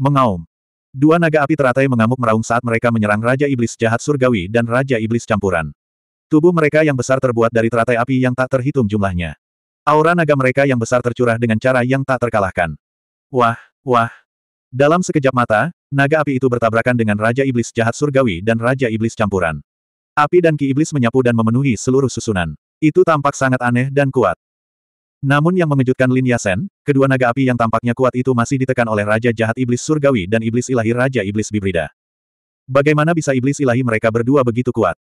Mengaum. Dua naga api teratai mengamuk meraung saat mereka menyerang Raja Iblis Jahat Surgawi dan Raja Iblis Campuran. Tubuh mereka yang besar terbuat dari teratai api yang tak terhitung jumlahnya. Aura naga mereka yang besar tercurah dengan cara yang tak terkalahkan. Wah, wah. Dalam sekejap mata, naga api itu bertabrakan dengan Raja Iblis Jahat Surgawi dan Raja Iblis Campuran. Api dan ki iblis menyapu dan memenuhi seluruh susunan. Itu tampak sangat aneh dan kuat. Namun yang mengejutkan Lin Yasen, kedua naga api yang tampaknya kuat itu masih ditekan oleh Raja Jahat Iblis Surgawi dan Iblis Ilahi Raja Iblis Bibrida. Bagaimana bisa Iblis Ilahi mereka berdua begitu kuat?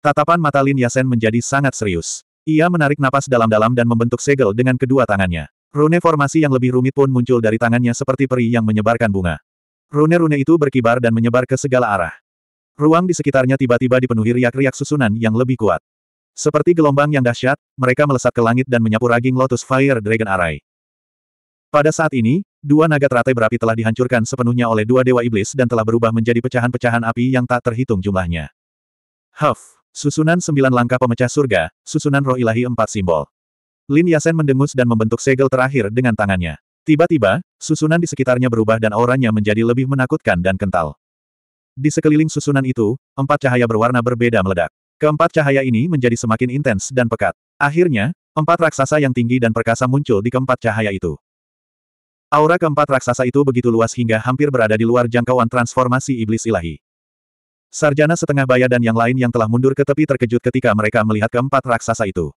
Tatapan mata Lin Yasen menjadi sangat serius. Ia menarik napas dalam-dalam dan membentuk segel dengan kedua tangannya. Rune formasi yang lebih rumit pun muncul dari tangannya seperti peri yang menyebarkan bunga. Rune-rune itu berkibar dan menyebar ke segala arah. Ruang di sekitarnya tiba-tiba dipenuhi riak-riak susunan yang lebih kuat. Seperti gelombang yang dahsyat, mereka melesat ke langit dan menyapu raging Lotus Fire Dragon Array. Pada saat ini, dua naga teratai berapi telah dihancurkan sepenuhnya oleh dua dewa iblis dan telah berubah menjadi pecahan-pecahan api yang tak terhitung jumlahnya. Huff! Susunan sembilan langkah pemecah surga, susunan roh ilahi empat simbol. Lin Yasen mendengus dan membentuk segel terakhir dengan tangannya. Tiba-tiba, susunan di sekitarnya berubah dan auranya menjadi lebih menakutkan dan kental. Di sekeliling susunan itu, empat cahaya berwarna berbeda meledak. Keempat cahaya ini menjadi semakin intens dan pekat. Akhirnya, empat raksasa yang tinggi dan perkasa muncul di keempat cahaya itu. Aura keempat raksasa itu begitu luas hingga hampir berada di luar jangkauan transformasi iblis ilahi. Sarjana setengah baya dan yang lain yang telah mundur ke tepi terkejut ketika mereka melihat keempat raksasa itu.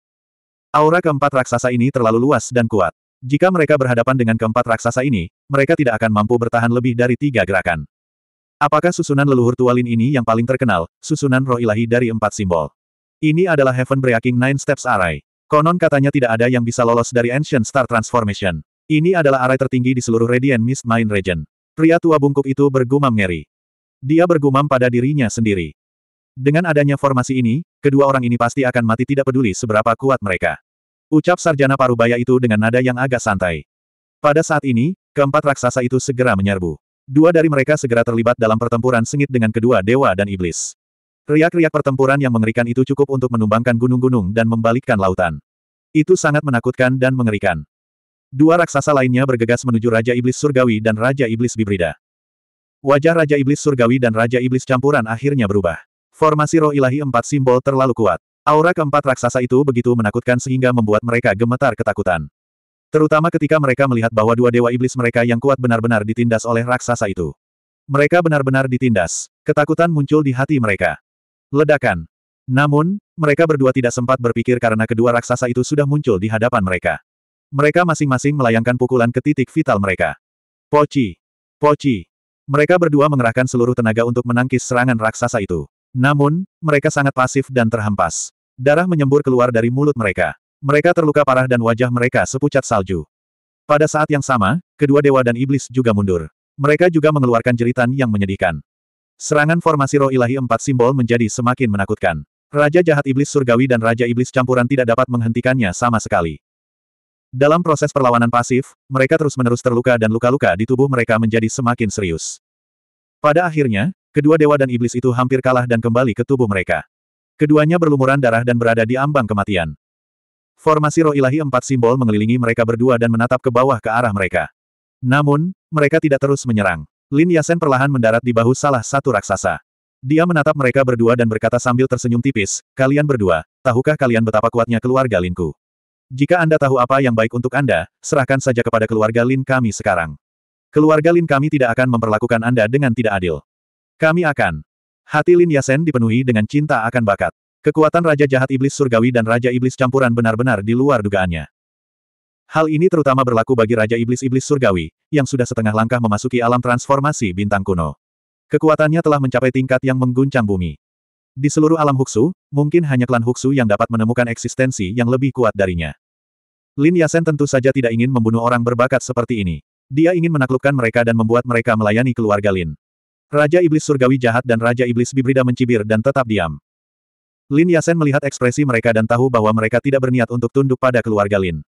Aura keempat raksasa ini terlalu luas dan kuat. Jika mereka berhadapan dengan keempat raksasa ini, mereka tidak akan mampu bertahan lebih dari tiga gerakan. Apakah susunan leluhur tualin ini yang paling terkenal, susunan roh ilahi dari empat simbol? Ini adalah Heaven Breaking Nine Steps Array. Konon katanya tidak ada yang bisa lolos dari Ancient Star Transformation. Ini adalah array tertinggi di seluruh Radiant Mist Main Region. Pria tua bungkuk itu bergumam ngeri. Dia bergumam pada dirinya sendiri. Dengan adanya formasi ini, kedua orang ini pasti akan mati tidak peduli seberapa kuat mereka. Ucap sarjana parubaya itu dengan nada yang agak santai. Pada saat ini, keempat raksasa itu segera menyerbu. Dua dari mereka segera terlibat dalam pertempuran sengit dengan kedua dewa dan iblis. Riak-riak pertempuran yang mengerikan itu cukup untuk menumbangkan gunung-gunung dan membalikkan lautan. Itu sangat menakutkan dan mengerikan. Dua raksasa lainnya bergegas menuju Raja Iblis Surgawi dan Raja Iblis Bibrida. Wajah Raja Iblis Surgawi dan Raja Iblis Campuran akhirnya berubah. Formasi roh ilahi empat simbol terlalu kuat. Aura keempat raksasa itu begitu menakutkan sehingga membuat mereka gemetar ketakutan. Terutama ketika mereka melihat bahwa dua dewa iblis mereka yang kuat benar-benar ditindas oleh raksasa itu. Mereka benar-benar ditindas. Ketakutan muncul di hati mereka. Ledakan. Namun, mereka berdua tidak sempat berpikir karena kedua raksasa itu sudah muncul di hadapan mereka. Mereka masing-masing melayangkan pukulan ke titik vital mereka. Poci. Poci. Mereka berdua mengerahkan seluruh tenaga untuk menangkis serangan raksasa itu. Namun, mereka sangat pasif dan terhempas. Darah menyembur keluar dari mulut mereka. Mereka terluka parah dan wajah mereka sepucat salju. Pada saat yang sama, kedua dewa dan iblis juga mundur. Mereka juga mengeluarkan jeritan yang menyedihkan. Serangan formasi roh ilahi empat simbol menjadi semakin menakutkan. Raja jahat iblis surgawi dan raja iblis campuran tidak dapat menghentikannya sama sekali. Dalam proses perlawanan pasif, mereka terus-menerus terluka dan luka-luka di tubuh mereka menjadi semakin serius. Pada akhirnya, kedua dewa dan iblis itu hampir kalah dan kembali ke tubuh mereka. Keduanya berlumuran darah dan berada di ambang kematian. Formasi roh ilahi empat simbol mengelilingi mereka berdua dan menatap ke bawah ke arah mereka. Namun, mereka tidak terus menyerang. Lin Yasen perlahan mendarat di bahu salah satu raksasa. Dia menatap mereka berdua dan berkata sambil tersenyum tipis, kalian berdua, tahukah kalian betapa kuatnya keluarga Linku? Jika Anda tahu apa yang baik untuk Anda, serahkan saja kepada keluarga Lin kami sekarang. Keluarga Lin kami tidak akan memperlakukan Anda dengan tidak adil. Kami akan. Hati Lin Yasen dipenuhi dengan cinta akan bakat. Kekuatan Raja Jahat Iblis Surgawi dan Raja Iblis Campuran benar-benar di luar dugaannya. Hal ini terutama berlaku bagi Raja Iblis-Iblis Surgawi, yang sudah setengah langkah memasuki alam transformasi bintang kuno. Kekuatannya telah mencapai tingkat yang mengguncang bumi. Di seluruh alam Huksu, mungkin hanya klan Huksu yang dapat menemukan eksistensi yang lebih kuat darinya. Lin Yasen tentu saja tidak ingin membunuh orang berbakat seperti ini. Dia ingin menaklukkan mereka dan membuat mereka melayani keluarga Lin. Raja Iblis Surgawi jahat dan Raja Iblis Bibrida mencibir dan tetap diam. Lin Yasen melihat ekspresi mereka dan tahu bahwa mereka tidak berniat untuk tunduk pada keluarga Lin.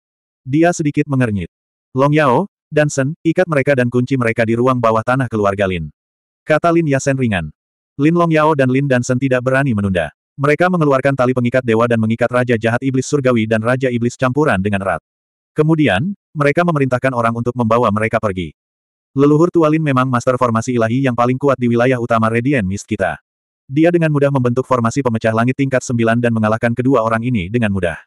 Dia sedikit mengernyit. Long Yao, dan Sen, ikat mereka dan kunci mereka di ruang bawah tanah keluarga Lin. Kata Lin Yasen ringan. Lin Long Yao dan Lin dan tidak berani menunda. Mereka mengeluarkan tali pengikat dewa dan mengikat Raja Jahat Iblis Surgawi dan Raja Iblis Campuran dengan erat. Kemudian, mereka memerintahkan orang untuk membawa mereka pergi. Leluhur Tualin memang master formasi ilahi yang paling kuat di wilayah utama Radiant Mist kita. Dia dengan mudah membentuk formasi pemecah langit tingkat sembilan dan mengalahkan kedua orang ini dengan mudah.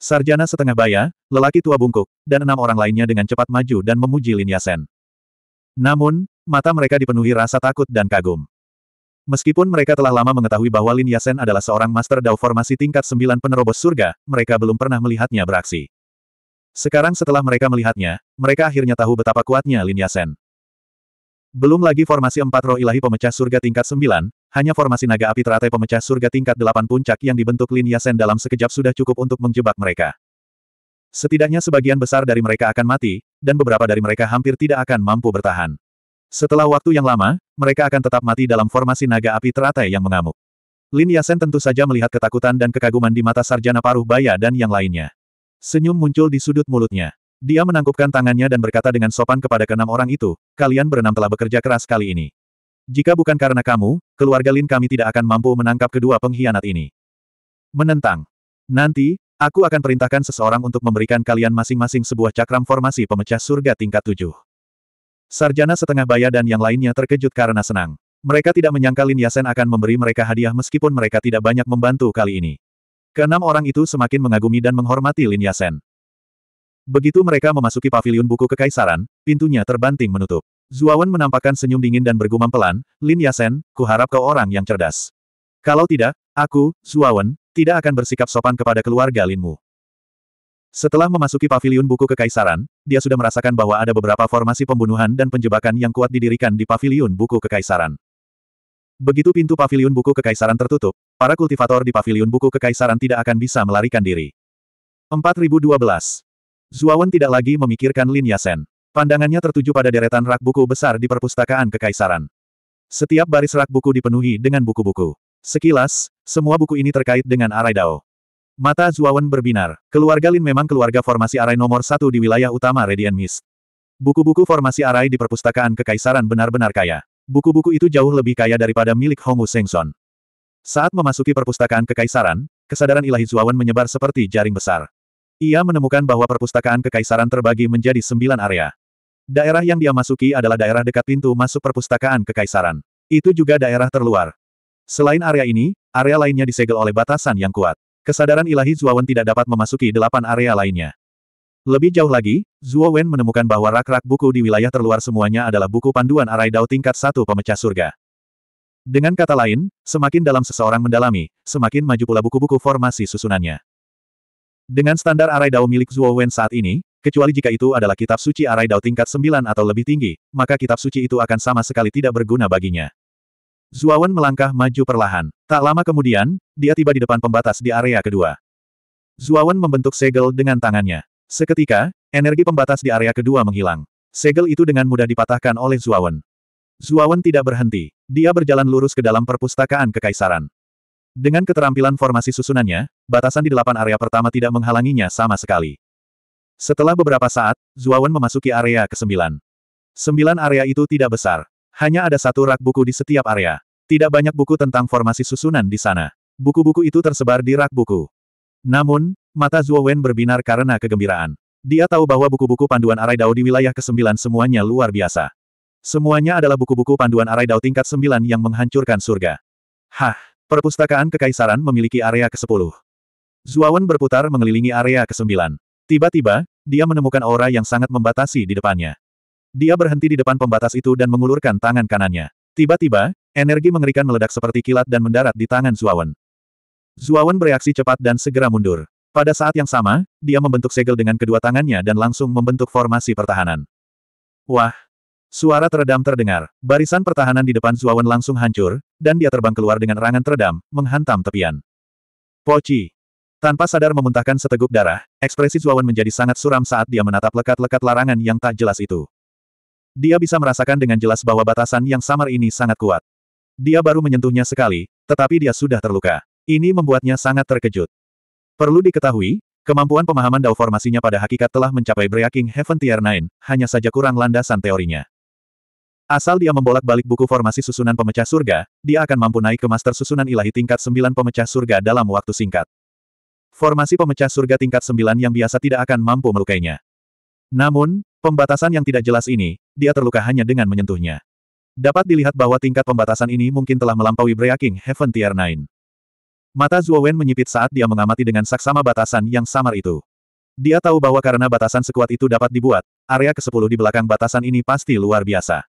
Sarjana setengah baya, lelaki tua bungkuk, dan enam orang lainnya dengan cepat maju dan memuji Lin Yasen. Namun, mata mereka dipenuhi rasa takut dan kagum. Meskipun mereka telah lama mengetahui bahwa Lin Yasen adalah seorang master Dao formasi tingkat sembilan penerobos surga, mereka belum pernah melihatnya beraksi. Sekarang setelah mereka melihatnya, mereka akhirnya tahu betapa kuatnya Lin Yasen. Belum lagi formasi empat roh ilahi pemecah surga tingkat sembilan. Hanya formasi naga api teratai pemecah surga tingkat delapan puncak yang dibentuk Lin Yasen dalam sekejap sudah cukup untuk menjebak mereka. Setidaknya sebagian besar dari mereka akan mati, dan beberapa dari mereka hampir tidak akan mampu bertahan. Setelah waktu yang lama, mereka akan tetap mati dalam formasi naga api teratai yang mengamuk. Lin Yasen tentu saja melihat ketakutan dan kekaguman di mata Sarjana Paruh Baya dan yang lainnya. Senyum muncul di sudut mulutnya. Dia menangkupkan tangannya dan berkata dengan sopan kepada keenam orang itu, kalian berenam telah bekerja keras kali ini. Jika bukan karena kamu, keluarga Lin kami tidak akan mampu menangkap kedua pengkhianat ini. Menentang. Nanti, aku akan perintahkan seseorang untuk memberikan kalian masing-masing sebuah cakram formasi pemecah surga tingkat tujuh. Sarjana setengah baya dan yang lainnya terkejut karena senang. Mereka tidak menyangka Lin Yasen akan memberi mereka hadiah meskipun mereka tidak banyak membantu kali ini. Keenam orang itu semakin mengagumi dan menghormati Lin Yasen. Begitu mereka memasuki pavilion buku kekaisaran, pintunya terbanting menutup. Zuawan menampakkan senyum dingin dan bergumam pelan, Lin Yasen, kuharap kau orang yang cerdas. Kalau tidak, aku, Zuawan, tidak akan bersikap sopan kepada keluarga Linmu. Setelah memasuki paviliun buku kekaisaran, dia sudah merasakan bahwa ada beberapa formasi pembunuhan dan penjebakan yang kuat didirikan di paviliun buku kekaisaran. Begitu pintu paviliun buku kekaisaran tertutup, para kultivator di paviliun buku kekaisaran tidak akan bisa melarikan diri. 4012. Zuawan tidak lagi memikirkan Lin Yasen. Pandangannya tertuju pada deretan rak buku besar di perpustakaan kekaisaran. Setiap baris rak buku dipenuhi dengan buku-buku. Sekilas, semua buku ini terkait dengan Arai Dao. Mata Zuawan berbinar. Keluarga Lin memang keluarga formasi Arai nomor satu di wilayah utama Radiant Mist. Buku-buku formasi Arai di perpustakaan kekaisaran benar-benar kaya. Buku-buku itu jauh lebih kaya daripada milik Hongwu Sengson. Saat memasuki perpustakaan kekaisaran, kesadaran ilahi Zuawan menyebar seperti jaring besar. Ia menemukan bahwa perpustakaan kekaisaran terbagi menjadi sembilan area. Daerah yang dia masuki adalah daerah dekat pintu masuk perpustakaan kekaisaran. Itu juga daerah terluar. Selain area ini, area lainnya disegel oleh batasan yang kuat. Kesadaran ilahi Zuowen tidak dapat memasuki delapan area lainnya. Lebih jauh lagi, Zuowen menemukan bahwa rak-rak buku di wilayah terluar semuanya adalah buku panduan arai Dao tingkat satu pemecah surga. Dengan kata lain, semakin dalam seseorang mendalami, semakin maju pula buku-buku formasi susunannya. Dengan standar arai Dao milik Zhuo saat ini, Kecuali jika itu adalah kitab suci arai dao tingkat 9 atau lebih tinggi, maka kitab suci itu akan sama sekali tidak berguna baginya. Zuawan melangkah maju perlahan. Tak lama kemudian, dia tiba di depan pembatas di area kedua. Zuawan membentuk segel dengan tangannya. Seketika, energi pembatas di area kedua menghilang. Segel itu dengan mudah dipatahkan oleh Zuawan. Zuawan tidak berhenti. Dia berjalan lurus ke dalam perpustakaan kekaisaran. Dengan keterampilan formasi susunannya, batasan di delapan area pertama tidak menghalanginya sama sekali. Setelah beberapa saat, Zuawan memasuki area ke-9. Sembilan area itu tidak besar. Hanya ada satu rak buku di setiap area. Tidak banyak buku tentang formasi susunan di sana. Buku-buku itu tersebar di rak buku. Namun, mata Zuowen berbinar karena kegembiraan. Dia tahu bahwa buku-buku panduan Arai Dao di wilayah ke-9 semuanya luar biasa. Semuanya adalah buku-buku panduan Arai Dao tingkat 9 yang menghancurkan surga. Hah, perpustakaan kekaisaran memiliki area ke-10. Zuawan berputar mengelilingi area ke-9. Tiba-tiba, dia menemukan aura yang sangat membatasi di depannya. Dia berhenti di depan pembatas itu dan mengulurkan tangan kanannya. Tiba-tiba, energi mengerikan meledak seperti kilat dan mendarat di tangan Zuawan. Zuawan bereaksi cepat dan segera mundur. Pada saat yang sama, dia membentuk segel dengan kedua tangannya dan langsung membentuk formasi pertahanan. Wah! Suara teredam terdengar. Barisan pertahanan di depan Zuawan langsung hancur, dan dia terbang keluar dengan erangan teredam, menghantam tepian. Poci! Tanpa sadar memuntahkan seteguk darah, ekspresi Zuawan menjadi sangat suram saat dia menatap lekat-lekat larangan yang tak jelas itu. Dia bisa merasakan dengan jelas bahwa batasan yang samar ini sangat kuat. Dia baru menyentuhnya sekali, tetapi dia sudah terluka. Ini membuatnya sangat terkejut. Perlu diketahui, kemampuan pemahaman dao formasinya pada hakikat telah mencapai Breaking Heaven Tier 9, hanya saja kurang landasan teorinya. Asal dia membolak-balik buku formasi susunan pemecah surga, dia akan mampu naik ke master susunan ilahi tingkat 9 pemecah surga dalam waktu singkat. Formasi pemecah surga tingkat sembilan yang biasa tidak akan mampu melukainya. Namun, pembatasan yang tidak jelas ini, dia terluka hanya dengan menyentuhnya. Dapat dilihat bahwa tingkat pembatasan ini mungkin telah melampaui Breaking Heaven Tier 9. Mata Wen menyipit saat dia mengamati dengan saksama batasan yang samar itu. Dia tahu bahwa karena batasan sekuat itu dapat dibuat, area ke-10 di belakang batasan ini pasti luar biasa.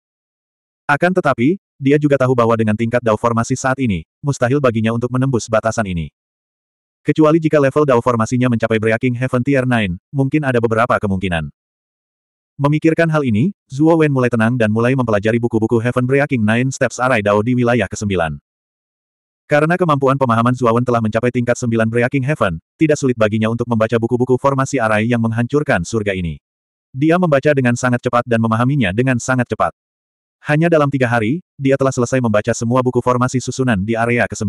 Akan tetapi, dia juga tahu bahwa dengan tingkat dao formasi saat ini, mustahil baginya untuk menembus batasan ini. Kecuali jika level Dao formasinya mencapai Breaking Heaven Tier 9, mungkin ada beberapa kemungkinan. Memikirkan hal ini, Zuo Wen mulai tenang dan mulai mempelajari buku-buku Heaven Breaking Nine Steps Arai Dao di wilayah ke-9. Karena kemampuan pemahaman Zuo Wen telah mencapai tingkat 9 Breaking Heaven, tidak sulit baginya untuk membaca buku-buku formasi Arai yang menghancurkan surga ini. Dia membaca dengan sangat cepat dan memahaminya dengan sangat cepat. Hanya dalam tiga hari, dia telah selesai membaca semua buku formasi susunan di area ke-9.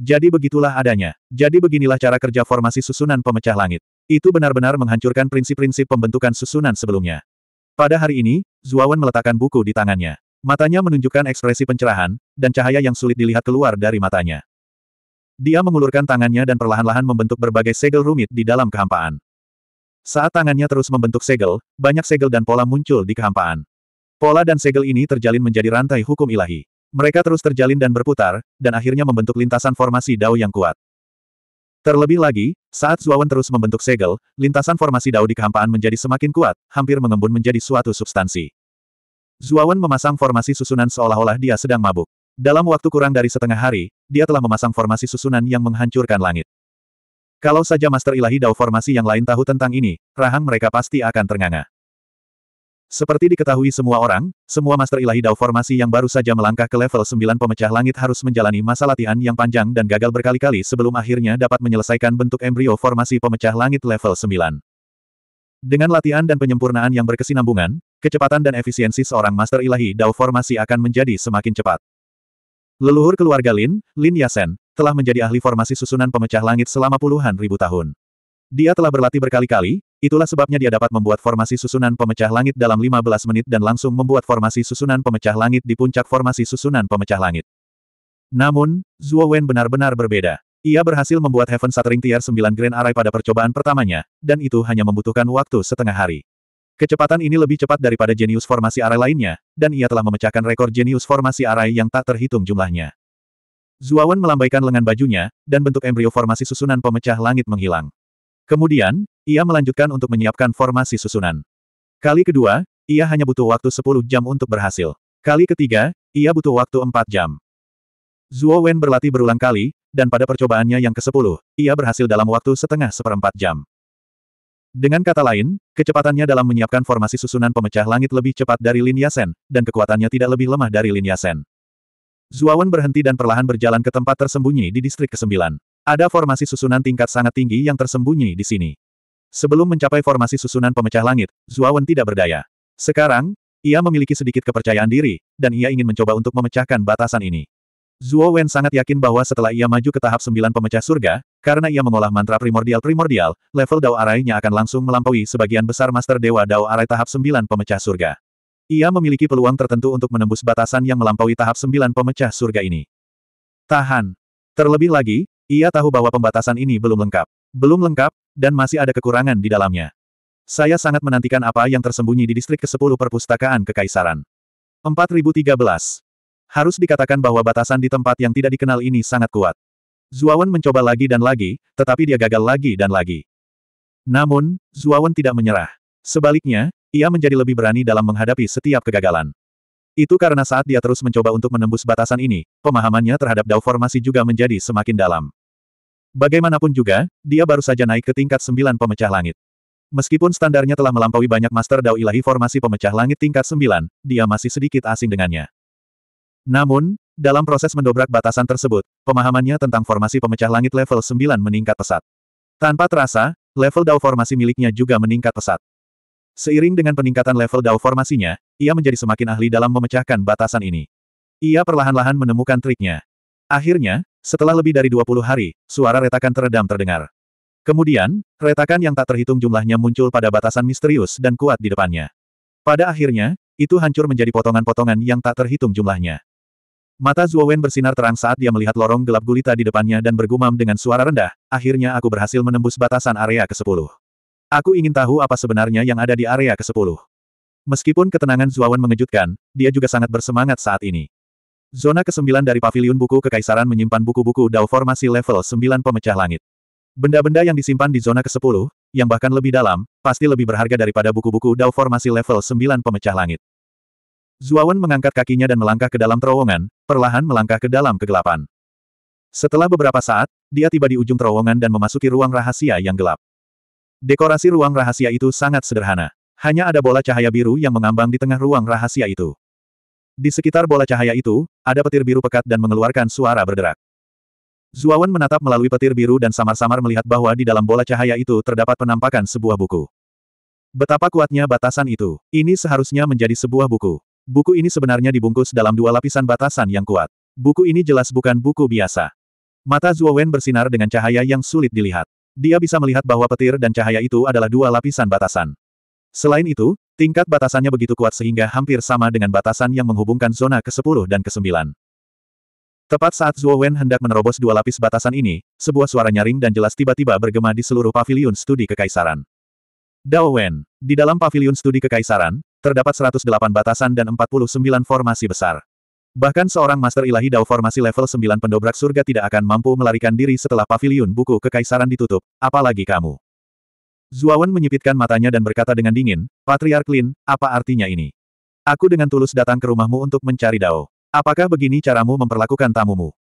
Jadi begitulah adanya. Jadi beginilah cara kerja formasi susunan pemecah langit. Itu benar-benar menghancurkan prinsip-prinsip pembentukan susunan sebelumnya. Pada hari ini, Zuawan meletakkan buku di tangannya. Matanya menunjukkan ekspresi pencerahan, dan cahaya yang sulit dilihat keluar dari matanya. Dia mengulurkan tangannya dan perlahan-lahan membentuk berbagai segel rumit di dalam kehampaan. Saat tangannya terus membentuk segel, banyak segel dan pola muncul di kehampaan. Pola dan segel ini terjalin menjadi rantai hukum ilahi. Mereka terus terjalin dan berputar, dan akhirnya membentuk lintasan formasi Dao yang kuat. Terlebih lagi, saat Zuawan terus membentuk segel, lintasan formasi Dao di kehampaan menjadi semakin kuat, hampir mengembun menjadi suatu substansi. Zuawan memasang formasi susunan seolah-olah dia sedang mabuk. Dalam waktu kurang dari setengah hari, dia telah memasang formasi susunan yang menghancurkan langit. Kalau saja Master Ilahi Dao formasi yang lain tahu tentang ini, rahang mereka pasti akan ternganga. Seperti diketahui semua orang, semua Master Ilahi Dao formasi yang baru saja melangkah ke level 9 pemecah langit harus menjalani masa latihan yang panjang dan gagal berkali-kali sebelum akhirnya dapat menyelesaikan bentuk embrio formasi pemecah langit level 9. Dengan latihan dan penyempurnaan yang berkesinambungan, kecepatan dan efisiensi seorang Master Ilahi Dao formasi akan menjadi semakin cepat. Leluhur keluarga Lin, Lin Yasen, telah menjadi ahli formasi susunan pemecah langit selama puluhan ribu tahun. Dia telah berlatih berkali-kali, Itulah sebabnya dia dapat membuat formasi susunan pemecah langit dalam 15 menit dan langsung membuat formasi susunan pemecah langit di puncak formasi susunan pemecah langit. Namun, Zhuo Wen benar-benar berbeda. Ia berhasil membuat Heaven Shattering Tier 9 Grand Array pada percobaan pertamanya, dan itu hanya membutuhkan waktu setengah hari. Kecepatan ini lebih cepat daripada jenius formasi array lainnya, dan ia telah memecahkan rekor jenius formasi array yang tak terhitung jumlahnya. Wen melambaikan lengan bajunya, dan bentuk embrio formasi susunan pemecah langit menghilang. Kemudian, ia melanjutkan untuk menyiapkan formasi susunan. Kali kedua, ia hanya butuh waktu 10 jam untuk berhasil. Kali ketiga, ia butuh waktu 4 jam. Zuo Wen berlatih berulang kali, dan pada percobaannya yang ke-10, ia berhasil dalam waktu setengah seperempat jam. Dengan kata lain, kecepatannya dalam menyiapkan formasi susunan pemecah langit lebih cepat dari Lin Yasen, dan kekuatannya tidak lebih lemah dari Lin Yasen. Zuo Wen berhenti dan perlahan berjalan ke tempat tersembunyi di distrik ke-9. Ada formasi susunan tingkat sangat tinggi yang tersembunyi di sini. Sebelum mencapai formasi susunan pemecah langit, Zuawan tidak berdaya. Sekarang, ia memiliki sedikit kepercayaan diri, dan ia ingin mencoba untuk memecahkan batasan ini. Zuo Wen sangat yakin bahwa setelah ia maju ke tahap sembilan pemecah surga, karena ia mengolah mantra primordial-primordial, level Dao Arai-nya akan langsung melampaui sebagian besar Master Dewa Dao Arai tahap sembilan pemecah surga. Ia memiliki peluang tertentu untuk menembus batasan yang melampaui tahap sembilan pemecah surga ini. Tahan. Terlebih lagi, ia tahu bahwa pembatasan ini belum lengkap. Belum lengkap, dan masih ada kekurangan di dalamnya. Saya sangat menantikan apa yang tersembunyi di distrik ke-10 perpustakaan kekaisaran. 4013. Harus dikatakan bahwa batasan di tempat yang tidak dikenal ini sangat kuat. Zuawan mencoba lagi dan lagi, tetapi dia gagal lagi dan lagi. Namun, Zuawan tidak menyerah. Sebaliknya, ia menjadi lebih berani dalam menghadapi setiap kegagalan. Itu karena saat dia terus mencoba untuk menembus batasan ini, pemahamannya terhadap dao formasi juga menjadi semakin dalam. Bagaimanapun juga, dia baru saja naik ke tingkat sembilan pemecah langit. Meskipun standarnya telah melampaui banyak Master Dao Ilahi formasi pemecah langit tingkat sembilan, dia masih sedikit asing dengannya. Namun, dalam proses mendobrak batasan tersebut, pemahamannya tentang formasi pemecah langit level sembilan meningkat pesat. Tanpa terasa, level Dao formasi miliknya juga meningkat pesat. Seiring dengan peningkatan level Dao formasinya, ia menjadi semakin ahli dalam memecahkan batasan ini. Ia perlahan-lahan menemukan triknya. Akhirnya, setelah lebih dari 20 hari, suara retakan teredam terdengar. Kemudian, retakan yang tak terhitung jumlahnya muncul pada batasan misterius dan kuat di depannya. Pada akhirnya, itu hancur menjadi potongan-potongan yang tak terhitung jumlahnya. Mata Zuowen bersinar terang saat dia melihat lorong gelap gulita di depannya dan bergumam dengan suara rendah, akhirnya aku berhasil menembus batasan area ke-10. Aku ingin tahu apa sebenarnya yang ada di area ke-10. Meskipun ketenangan Zuawan mengejutkan, dia juga sangat bersemangat saat ini. Zona ke-9 dari Paviliun Buku Kekaisaran menyimpan buku-buku Dao Formasi level 9 Pemecah Langit. Benda-benda yang disimpan di zona ke-10, yang bahkan lebih dalam, pasti lebih berharga daripada buku-buku Dao Formasi level 9 Pemecah Langit. Zuawan mengangkat kakinya dan melangkah ke dalam terowongan, perlahan melangkah ke dalam kegelapan. Setelah beberapa saat, dia tiba di ujung terowongan dan memasuki ruang rahasia yang gelap. Dekorasi ruang rahasia itu sangat sederhana. Hanya ada bola cahaya biru yang mengambang di tengah ruang rahasia itu. Di sekitar bola cahaya itu, ada petir biru pekat dan mengeluarkan suara berderak. Zuawan menatap melalui petir biru dan samar-samar melihat bahwa di dalam bola cahaya itu terdapat penampakan sebuah buku. Betapa kuatnya batasan itu. Ini seharusnya menjadi sebuah buku. Buku ini sebenarnya dibungkus dalam dua lapisan batasan yang kuat. Buku ini jelas bukan buku biasa. Mata Zuowen bersinar dengan cahaya yang sulit dilihat. Dia bisa melihat bahwa petir dan cahaya itu adalah dua lapisan batasan. Selain itu, tingkat batasannya begitu kuat sehingga hampir sama dengan batasan yang menghubungkan zona ke-10 dan ke-9. Tepat saat Zuo Wen hendak menerobos dua lapis batasan ini, sebuah suara nyaring dan jelas tiba-tiba bergema di seluruh paviliun studi kekaisaran. Dao Wen, di dalam paviliun studi kekaisaran, terdapat 108 batasan dan 49 formasi besar. Bahkan seorang master ilahi Dao formasi level 9 pendobrak surga tidak akan mampu melarikan diri setelah paviliun buku kekaisaran ditutup, apalagi kamu. Zuawan menyipitkan matanya dan berkata dengan dingin, Patriark Lin, apa artinya ini? Aku dengan tulus datang ke rumahmu untuk mencari Dao. Apakah begini caramu memperlakukan tamumu?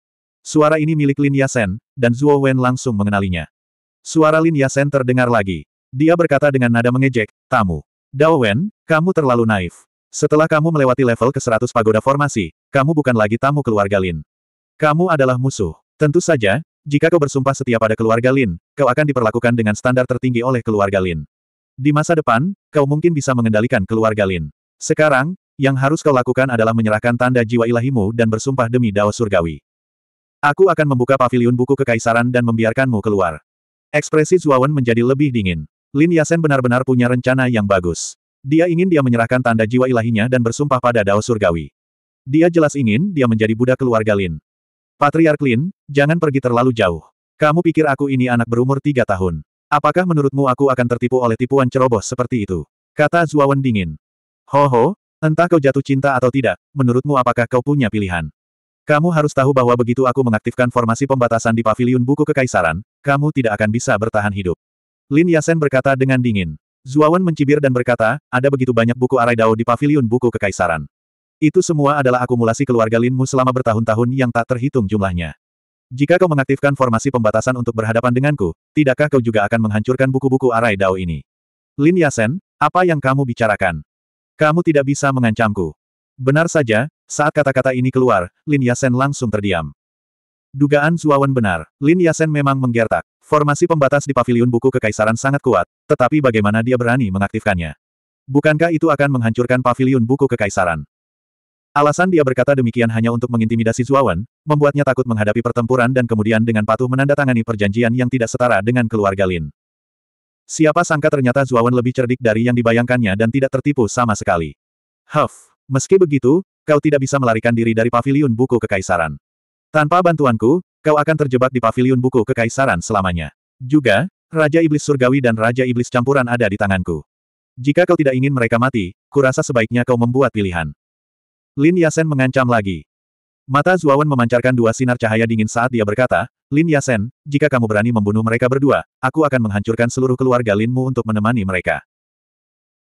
Suara ini milik Lin Yasen, dan Zuo Wen langsung mengenalinya. Suara Lin Yasen terdengar lagi. Dia berkata dengan nada mengejek, tamu. Dao Wen, kamu terlalu naif. Setelah kamu melewati level ke 100 pagoda formasi, kamu bukan lagi tamu keluarga Lin. Kamu adalah musuh. Tentu saja, jika kau bersumpah setia pada keluarga Lin, kau akan diperlakukan dengan standar tertinggi oleh keluarga Lin. Di masa depan, kau mungkin bisa mengendalikan keluarga Lin. Sekarang, yang harus kau lakukan adalah menyerahkan tanda jiwa ilahimu dan bersumpah demi Dao Surgawi. Aku akan membuka pavilion buku kekaisaran dan membiarkanmu keluar. Ekspresi Zuawan menjadi lebih dingin. Lin Yasen benar-benar punya rencana yang bagus. Dia ingin dia menyerahkan tanda jiwa ilahinya dan bersumpah pada Dao Surgawi. Dia jelas ingin dia menjadi budak keluarga Lin. Patriark Lin, jangan pergi terlalu jauh. Kamu pikir aku ini anak berumur tiga tahun. Apakah menurutmu aku akan tertipu oleh tipuan ceroboh seperti itu? Kata Zuawan dingin. Ho-ho, entah kau jatuh cinta atau tidak, menurutmu apakah kau punya pilihan? Kamu harus tahu bahwa begitu aku mengaktifkan formasi pembatasan di paviliun buku kekaisaran, kamu tidak akan bisa bertahan hidup. Lin Yasen berkata dengan dingin. Zuawan mencibir dan berkata, ada begitu banyak buku Araidao di paviliun buku kekaisaran. Itu semua adalah akumulasi keluarga Linmu selama bertahun-tahun yang tak terhitung jumlahnya. Jika kau mengaktifkan formasi pembatasan untuk berhadapan denganku, tidakkah kau juga akan menghancurkan buku-buku Arai Dao ini? Lin Yasen, apa yang kamu bicarakan? Kamu tidak bisa mengancamku. Benar saja, saat kata-kata ini keluar, Lin Yasen langsung terdiam. Dugaan Zuawan benar, Lin Yasen memang menggertak. Formasi pembatas di paviliun buku kekaisaran sangat kuat, tetapi bagaimana dia berani mengaktifkannya? Bukankah itu akan menghancurkan paviliun buku kekaisaran? Alasan dia berkata demikian hanya untuk mengintimidasi Zuawan, membuatnya takut menghadapi pertempuran dan kemudian dengan patuh menandatangani perjanjian yang tidak setara dengan keluarga Lin. Siapa sangka ternyata Zuawan lebih cerdik dari yang dibayangkannya dan tidak tertipu sama sekali. Huff, meski begitu, kau tidak bisa melarikan diri dari paviliun buku kekaisaran. Tanpa bantuanku, kau akan terjebak di paviliun buku kekaisaran selamanya. Juga, Raja Iblis Surgawi dan Raja Iblis Campuran ada di tanganku. Jika kau tidak ingin mereka mati, kurasa sebaiknya kau membuat pilihan. Lin Yasen mengancam lagi. Mata Zuawan memancarkan dua sinar cahaya dingin saat dia berkata, Lin Yasen, jika kamu berani membunuh mereka berdua, aku akan menghancurkan seluruh keluarga Linmu untuk menemani mereka.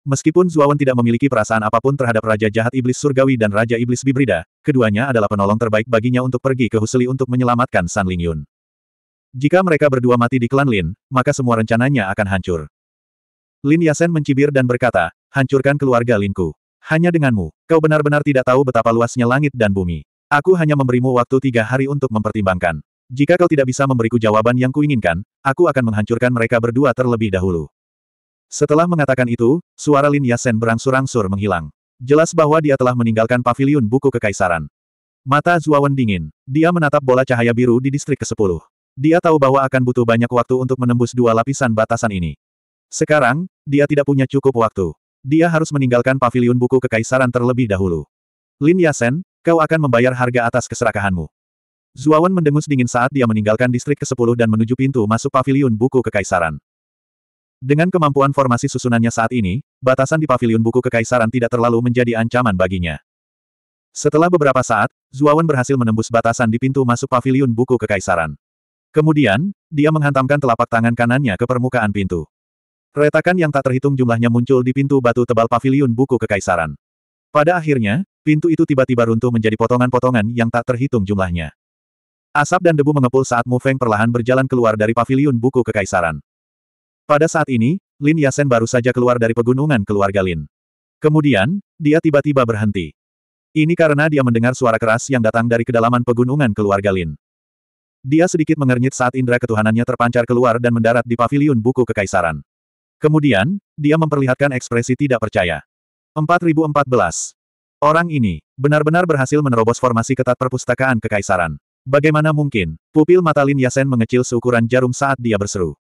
Meskipun Zuawan tidak memiliki perasaan apapun terhadap Raja Jahat Iblis Surgawi dan Raja Iblis Bibrida, keduanya adalah penolong terbaik baginya untuk pergi ke Huseli untuk menyelamatkan San Ling Yun. Jika mereka berdua mati di klan Lin, maka semua rencananya akan hancur. Lin Yasen mencibir dan berkata, hancurkan keluarga Linku. Hanya denganmu, kau benar-benar tidak tahu betapa luasnya langit dan bumi. Aku hanya memberimu waktu tiga hari untuk mempertimbangkan. Jika kau tidak bisa memberiku jawaban yang kuinginkan, aku akan menghancurkan mereka berdua terlebih dahulu. Setelah mengatakan itu, suara Lin Yasen berangsur-angsur menghilang. Jelas bahwa dia telah meninggalkan paviliun buku kekaisaran. Mata Zuawan dingin. Dia menatap bola cahaya biru di distrik ke-10. Dia tahu bahwa akan butuh banyak waktu untuk menembus dua lapisan batasan ini. Sekarang, dia tidak punya cukup waktu. Dia harus meninggalkan paviliun buku kekaisaran terlebih dahulu. Lin Yasen, kau akan membayar harga atas keserakahanmu. Zuawan mendengus dingin saat dia meninggalkan distrik ke-10 dan menuju pintu masuk paviliun buku kekaisaran. Dengan kemampuan formasi susunannya saat ini, batasan di paviliun buku kekaisaran tidak terlalu menjadi ancaman baginya. Setelah beberapa saat, Zuawan berhasil menembus batasan di pintu masuk paviliun buku kekaisaran. Kemudian, dia menghantamkan telapak tangan kanannya ke permukaan pintu. Retakan yang tak terhitung jumlahnya muncul di pintu batu tebal paviliun buku kekaisaran. Pada akhirnya, pintu itu tiba-tiba runtuh menjadi potongan-potongan yang tak terhitung jumlahnya. Asap dan debu mengepul saat Mu Feng perlahan berjalan keluar dari paviliun buku kekaisaran. Pada saat ini, Lin Yasen baru saja keluar dari pegunungan keluarga Lin. Kemudian, dia tiba-tiba berhenti. Ini karena dia mendengar suara keras yang datang dari kedalaman pegunungan keluarga Lin. Dia sedikit mengernyit saat indera ketuhanannya terpancar keluar dan mendarat di paviliun buku kekaisaran. Kemudian, dia memperlihatkan ekspresi tidak percaya. 4014. Orang ini, benar-benar berhasil menerobos formasi ketat perpustakaan kekaisaran. Bagaimana mungkin, pupil mata Lin Yasen mengecil seukuran jarum saat dia berseru.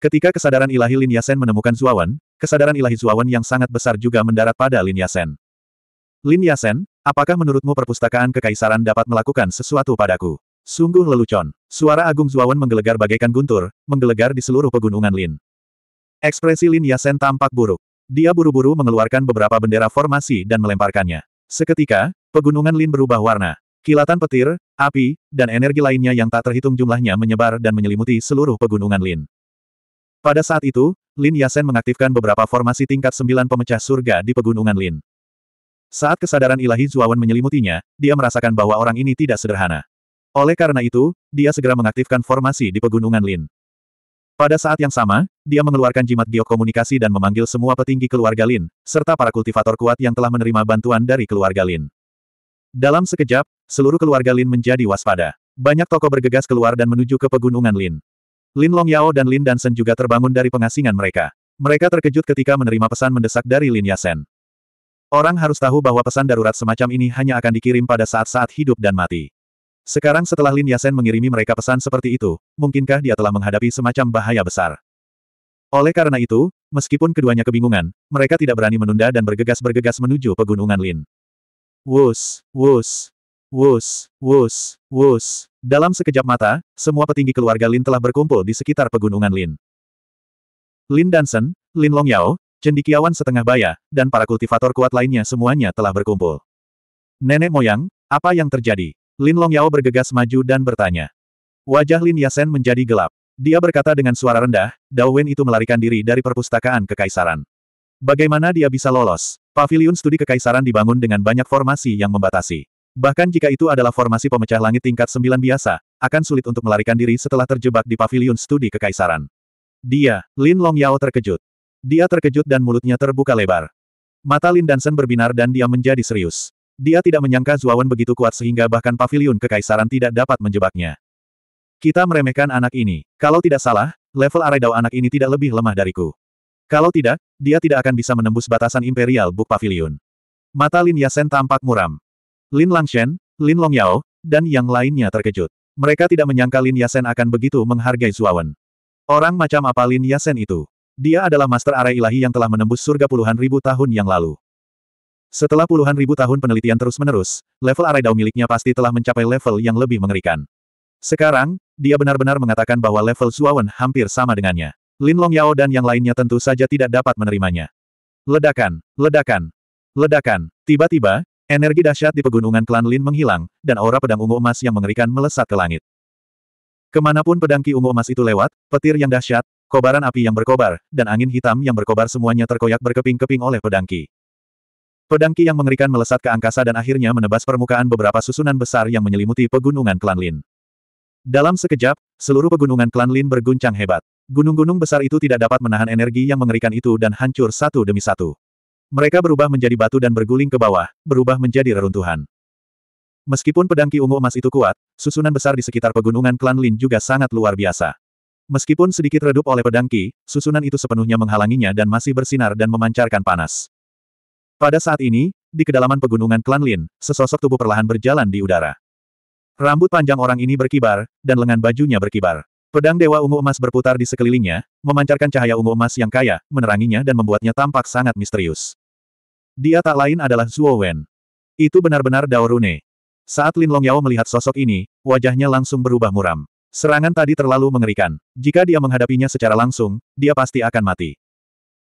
Ketika kesadaran ilahi Lin Yasen menemukan Zuawan, kesadaran ilahi Zuawan yang sangat besar juga mendarat pada Lin Yasen. Lin Yasen, apakah menurutmu perpustakaan kekaisaran dapat melakukan sesuatu padaku? Sungguh lelucon. Suara Agung Zuawan menggelegar bagaikan guntur, menggelegar di seluruh pegunungan Lin. Ekspresi Lin Yasen tampak buruk. Dia buru-buru mengeluarkan beberapa bendera formasi dan melemparkannya. Seketika, pegunungan Lin berubah warna. Kilatan petir, api, dan energi lainnya yang tak terhitung jumlahnya menyebar dan menyelimuti seluruh pegunungan Lin. Pada saat itu, Lin Yasen mengaktifkan beberapa formasi tingkat sembilan pemecah surga di pegunungan Lin. Saat kesadaran ilahi Zuawan menyelimutinya, dia merasakan bahwa orang ini tidak sederhana. Oleh karena itu, dia segera mengaktifkan formasi di pegunungan Lin. Pada saat yang sama, dia mengeluarkan jimat komunikasi dan memanggil semua petinggi keluarga Lin, serta para kultivator kuat yang telah menerima bantuan dari keluarga Lin. Dalam sekejap, seluruh keluarga Lin menjadi waspada. Banyak toko bergegas keluar dan menuju ke pegunungan Lin. Lin Long Yao dan Lin Dansen juga terbangun dari pengasingan mereka. Mereka terkejut ketika menerima pesan mendesak dari Lin Yasen. Orang harus tahu bahwa pesan darurat semacam ini hanya akan dikirim pada saat-saat hidup dan mati. Sekarang setelah Lin Yasen mengirimi mereka pesan seperti itu, mungkinkah dia telah menghadapi semacam bahaya besar? Oleh karena itu, meskipun keduanya kebingungan, mereka tidak berani menunda dan bergegas-bergegas menuju pegunungan Lin. Wus, wus, wus, wus, wus. Dalam sekejap mata, semua petinggi keluarga Lin telah berkumpul di sekitar pegunungan Lin. Lin Dansen, Lin Longyao, cendikiawan setengah baya, dan para kultivator kuat lainnya semuanya telah berkumpul. Nenek moyang, apa yang terjadi? Lin Longyao bergegas maju dan bertanya. Wajah Lin Yasen menjadi gelap. Dia berkata dengan suara rendah, Dao Wen itu melarikan diri dari perpustakaan kekaisaran. Bagaimana dia bisa lolos? Paviliun studi kekaisaran dibangun dengan banyak formasi yang membatasi. Bahkan jika itu adalah formasi pemecah langit tingkat sembilan biasa, akan sulit untuk melarikan diri setelah terjebak di pavilion studi kekaisaran. Dia, Lin Longyao terkejut. Dia terkejut dan mulutnya terbuka lebar. Mata Lin Dansen berbinar dan dia menjadi serius. Dia tidak menyangka Zuawan begitu kuat sehingga bahkan pavilion kekaisaran tidak dapat menjebaknya. Kita meremehkan anak ini. Kalau tidak salah, level Araidao anak ini tidak lebih lemah dariku. Kalau tidak, dia tidak akan bisa menembus batasan Imperial Buk Pavilion. Mata Lin Yasen tampak muram. Lin Langshen, Lin Longyao, dan yang lainnya terkejut. Mereka tidak menyangka Lin Yasen akan begitu menghargai Zuawan. Orang macam apa Lin Yasen itu? Dia adalah master Arai ilahi yang telah menembus surga puluhan ribu tahun yang lalu. Setelah puluhan ribu tahun penelitian terus-menerus, level arai daun miliknya pasti telah mencapai level yang lebih mengerikan. Sekarang, dia benar-benar mengatakan bahwa level Zuawan hampir sama dengannya. Lin Long Yao dan yang lainnya tentu saja tidak dapat menerimanya. Ledakan, ledakan, ledakan. Tiba-tiba, energi dahsyat di pegunungan klan Lin menghilang, dan aura pedang ungu emas yang mengerikan melesat ke langit. Kemanapun pedang ki ungu emas itu lewat, petir yang dahsyat, kobaran api yang berkobar, dan angin hitam yang berkobar semuanya terkoyak berkeping-keping oleh pedang ki. Pedang Ki yang mengerikan melesat ke angkasa dan akhirnya menebas permukaan beberapa susunan besar yang menyelimuti pegunungan klan Lin. Dalam sekejap, seluruh pegunungan klan Lin berguncang hebat. Gunung-gunung besar itu tidak dapat menahan energi yang mengerikan itu dan hancur satu demi satu. Mereka berubah menjadi batu dan berguling ke bawah, berubah menjadi reruntuhan. Meskipun pedang Ki ungu emas itu kuat, susunan besar di sekitar pegunungan klan Lin juga sangat luar biasa. Meskipun sedikit redup oleh pedang Ki, susunan itu sepenuhnya menghalanginya dan masih bersinar dan memancarkan panas. Pada saat ini, di kedalaman pegunungan Klan Lin, sesosok tubuh perlahan berjalan di udara. Rambut panjang orang ini berkibar, dan lengan bajunya berkibar. Pedang Dewa Ungu Emas berputar di sekelilingnya, memancarkan cahaya ungu emas yang kaya, meneranginya dan membuatnya tampak sangat misterius. Dia tak lain adalah Zuo Wen. Itu benar-benar Dao Rune. Saat Lin Long Yao melihat sosok ini, wajahnya langsung berubah muram. Serangan tadi terlalu mengerikan. Jika dia menghadapinya secara langsung, dia pasti akan mati.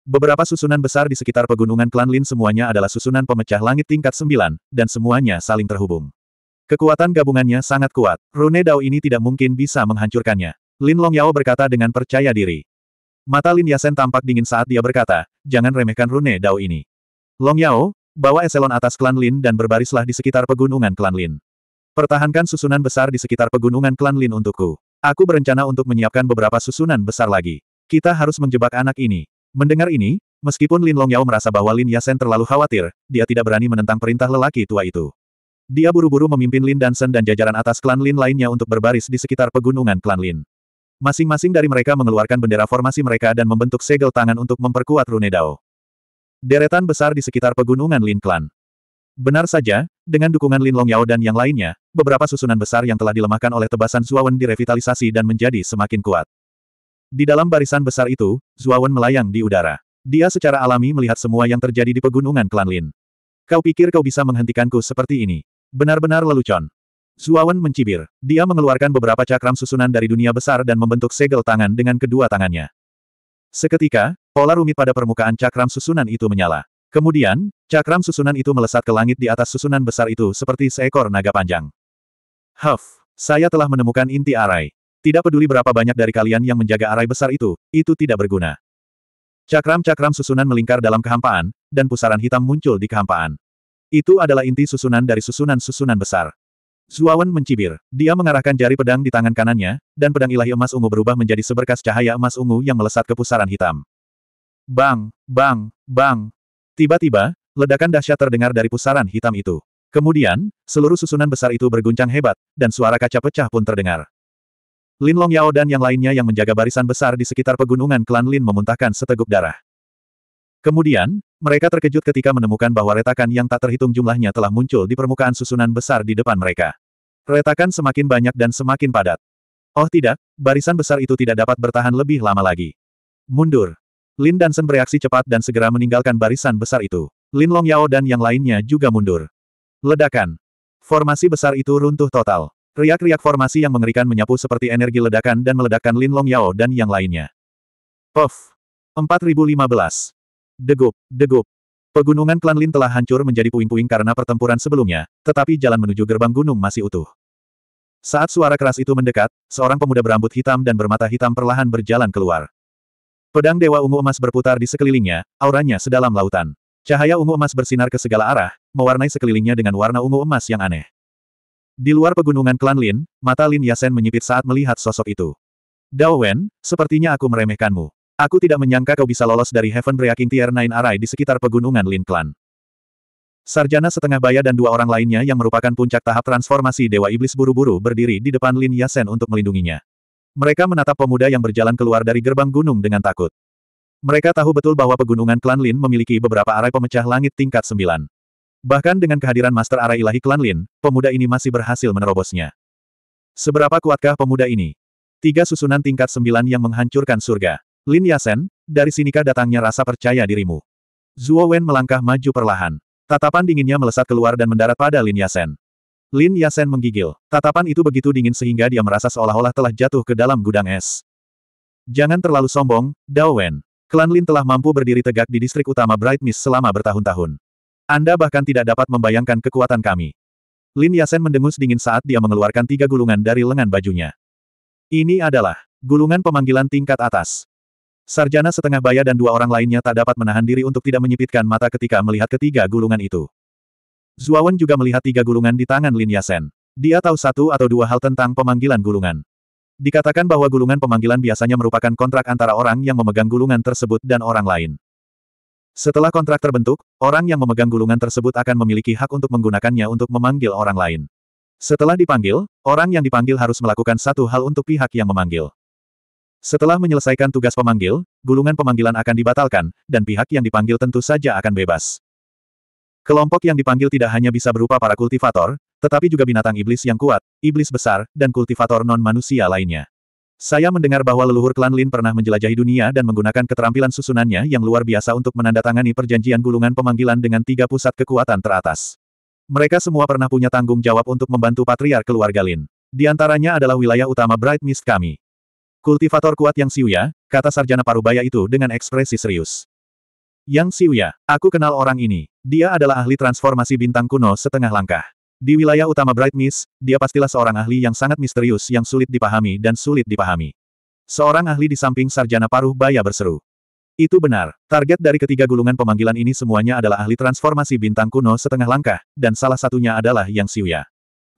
Beberapa susunan besar di sekitar pegunungan klan Lin semuanya adalah susunan pemecah langit tingkat sembilan, dan semuanya saling terhubung. Kekuatan gabungannya sangat kuat, Rune Dao ini tidak mungkin bisa menghancurkannya. Lin Long Yao berkata dengan percaya diri. Mata Lin Yasen tampak dingin saat dia berkata, jangan remehkan Rune Dao ini. Long Yao, bawa eselon atas klan Lin dan berbarislah di sekitar pegunungan klan Lin. Pertahankan susunan besar di sekitar pegunungan klan Lin untukku. Aku berencana untuk menyiapkan beberapa susunan besar lagi. Kita harus menjebak anak ini. Mendengar ini, meskipun Lin Longyao merasa bahwa Lin Yasen terlalu khawatir, dia tidak berani menentang perintah lelaki tua itu. Dia buru-buru memimpin Lin Dansen dan jajaran atas klan Lin lainnya untuk berbaris di sekitar pegunungan klan Lin. Masing-masing dari mereka mengeluarkan bendera formasi mereka dan membentuk segel tangan untuk memperkuat Rune Dao. Deretan besar di sekitar pegunungan Lin Klan. Benar saja, dengan dukungan Lin Longyao dan yang lainnya, beberapa susunan besar yang telah dilemahkan oleh tebasan Zuawan direvitalisasi dan menjadi semakin kuat. Di dalam barisan besar itu, Zuawan melayang di udara. Dia secara alami melihat semua yang terjadi di pegunungan klan Lin. Kau pikir kau bisa menghentikanku seperti ini? Benar-benar lelucon. Zuawan mencibir. Dia mengeluarkan beberapa cakram susunan dari dunia besar dan membentuk segel tangan dengan kedua tangannya. Seketika, pola rumit pada permukaan cakram susunan itu menyala. Kemudian, cakram susunan itu melesat ke langit di atas susunan besar itu seperti seekor naga panjang. Huff, saya telah menemukan inti arai. Tidak peduli berapa banyak dari kalian yang menjaga arai besar itu, itu tidak berguna. Cakram-cakram susunan melingkar dalam kehampaan, dan pusaran hitam muncul di kehampaan. Itu adalah inti susunan dari susunan-susunan besar. Zuawan mencibir. Dia mengarahkan jari pedang di tangan kanannya, dan pedang ilahi emas ungu berubah menjadi seberkas cahaya emas ungu yang melesat ke pusaran hitam. Bang, bang, bang. Tiba-tiba, ledakan dahsyat terdengar dari pusaran hitam itu. Kemudian, seluruh susunan besar itu berguncang hebat, dan suara kaca pecah pun terdengar. Lin Long Yao dan yang lainnya yang menjaga barisan besar di sekitar pegunungan klan Lin memuntahkan seteguk darah. Kemudian, mereka terkejut ketika menemukan bahwa retakan yang tak terhitung jumlahnya telah muncul di permukaan susunan besar di depan mereka. Retakan semakin banyak dan semakin padat. Oh tidak, barisan besar itu tidak dapat bertahan lebih lama lagi. Mundur. Lin Dansen bereaksi cepat dan segera meninggalkan barisan besar itu. Lin Long Yao dan yang lainnya juga mundur. Ledakan. Formasi besar itu runtuh total. Riak-riak formasi yang mengerikan menyapu seperti energi ledakan dan meledakkan Lin Long Yao dan yang lainnya. Puff. 4015. Degup, degup. Pegunungan klan Lin telah hancur menjadi puing-puing karena pertempuran sebelumnya, tetapi jalan menuju gerbang gunung masih utuh. Saat suara keras itu mendekat, seorang pemuda berambut hitam dan bermata hitam perlahan berjalan keluar. Pedang Dewa Ungu Emas berputar di sekelilingnya, auranya sedalam lautan. Cahaya ungu emas bersinar ke segala arah, mewarnai sekelilingnya dengan warna ungu emas yang aneh. Di luar pegunungan klan Lin, mata Lin Yasen menyipit saat melihat sosok itu. Dao Wen, sepertinya aku meremehkanmu. Aku tidak menyangka kau bisa lolos dari Heaven Breaking Tier 9 Arai di sekitar pegunungan Lin Klan. Sarjana setengah baya dan dua orang lainnya yang merupakan puncak tahap transformasi Dewa Iblis buru-buru berdiri di depan Lin Yasen untuk melindunginya. Mereka menatap pemuda yang berjalan keluar dari gerbang gunung dengan takut. Mereka tahu betul bahwa pegunungan klan Lin memiliki beberapa arai pemecah langit tingkat sembilan. Bahkan dengan kehadiran Master Arai Ilahi Klan Lin, pemuda ini masih berhasil menerobosnya. Seberapa kuatkah pemuda ini? Tiga susunan tingkat sembilan yang menghancurkan surga. Lin Yasen, dari sinikah datangnya rasa percaya dirimu? Zuo Wen melangkah maju perlahan. Tatapan dinginnya melesat keluar dan mendarat pada Lin Yasen. Lin Yasen menggigil. Tatapan itu begitu dingin sehingga dia merasa seolah-olah telah jatuh ke dalam gudang es. Jangan terlalu sombong, Dao Wen. Klan Lin telah mampu berdiri tegak di distrik utama Bright Mist selama bertahun-tahun. Anda bahkan tidak dapat membayangkan kekuatan kami. Lin Yasen mendengus dingin saat dia mengeluarkan tiga gulungan dari lengan bajunya. Ini adalah gulungan pemanggilan tingkat atas. Sarjana setengah baya dan dua orang lainnya tak dapat menahan diri untuk tidak menyipitkan mata ketika melihat ketiga gulungan itu. Zuawan juga melihat tiga gulungan di tangan Lin Yasen. Dia tahu satu atau dua hal tentang pemanggilan gulungan. Dikatakan bahwa gulungan pemanggilan biasanya merupakan kontrak antara orang yang memegang gulungan tersebut dan orang lain. Setelah kontrak terbentuk, orang yang memegang gulungan tersebut akan memiliki hak untuk menggunakannya untuk memanggil orang lain. Setelah dipanggil, orang yang dipanggil harus melakukan satu hal untuk pihak yang memanggil. Setelah menyelesaikan tugas pemanggil, gulungan pemanggilan akan dibatalkan, dan pihak yang dipanggil tentu saja akan bebas. Kelompok yang dipanggil tidak hanya bisa berupa para kultivator, tetapi juga binatang iblis yang kuat, iblis besar, dan kultivator non-manusia lainnya. Saya mendengar bahwa leluhur klan Lin pernah menjelajahi dunia dan menggunakan keterampilan susunannya yang luar biasa untuk menandatangani perjanjian gulungan pemanggilan dengan tiga pusat kekuatan teratas. Mereka semua pernah punya tanggung jawab untuk membantu patriar keluarga Lin. Di antaranya adalah wilayah utama Bright Mist kami. Kultivator kuat Yang Siuya, kata sarjana parubaya itu dengan ekspresi serius. Yang Siuya, aku kenal orang ini. Dia adalah ahli transformasi bintang kuno setengah langkah. Di wilayah utama Bright Mist, dia pastilah seorang ahli yang sangat misterius yang sulit dipahami dan sulit dipahami. Seorang ahli di samping sarjana paruh baya berseru. Itu benar, target dari ketiga gulungan pemanggilan ini semuanya adalah ahli transformasi bintang kuno setengah langkah, dan salah satunya adalah Yang Siuya.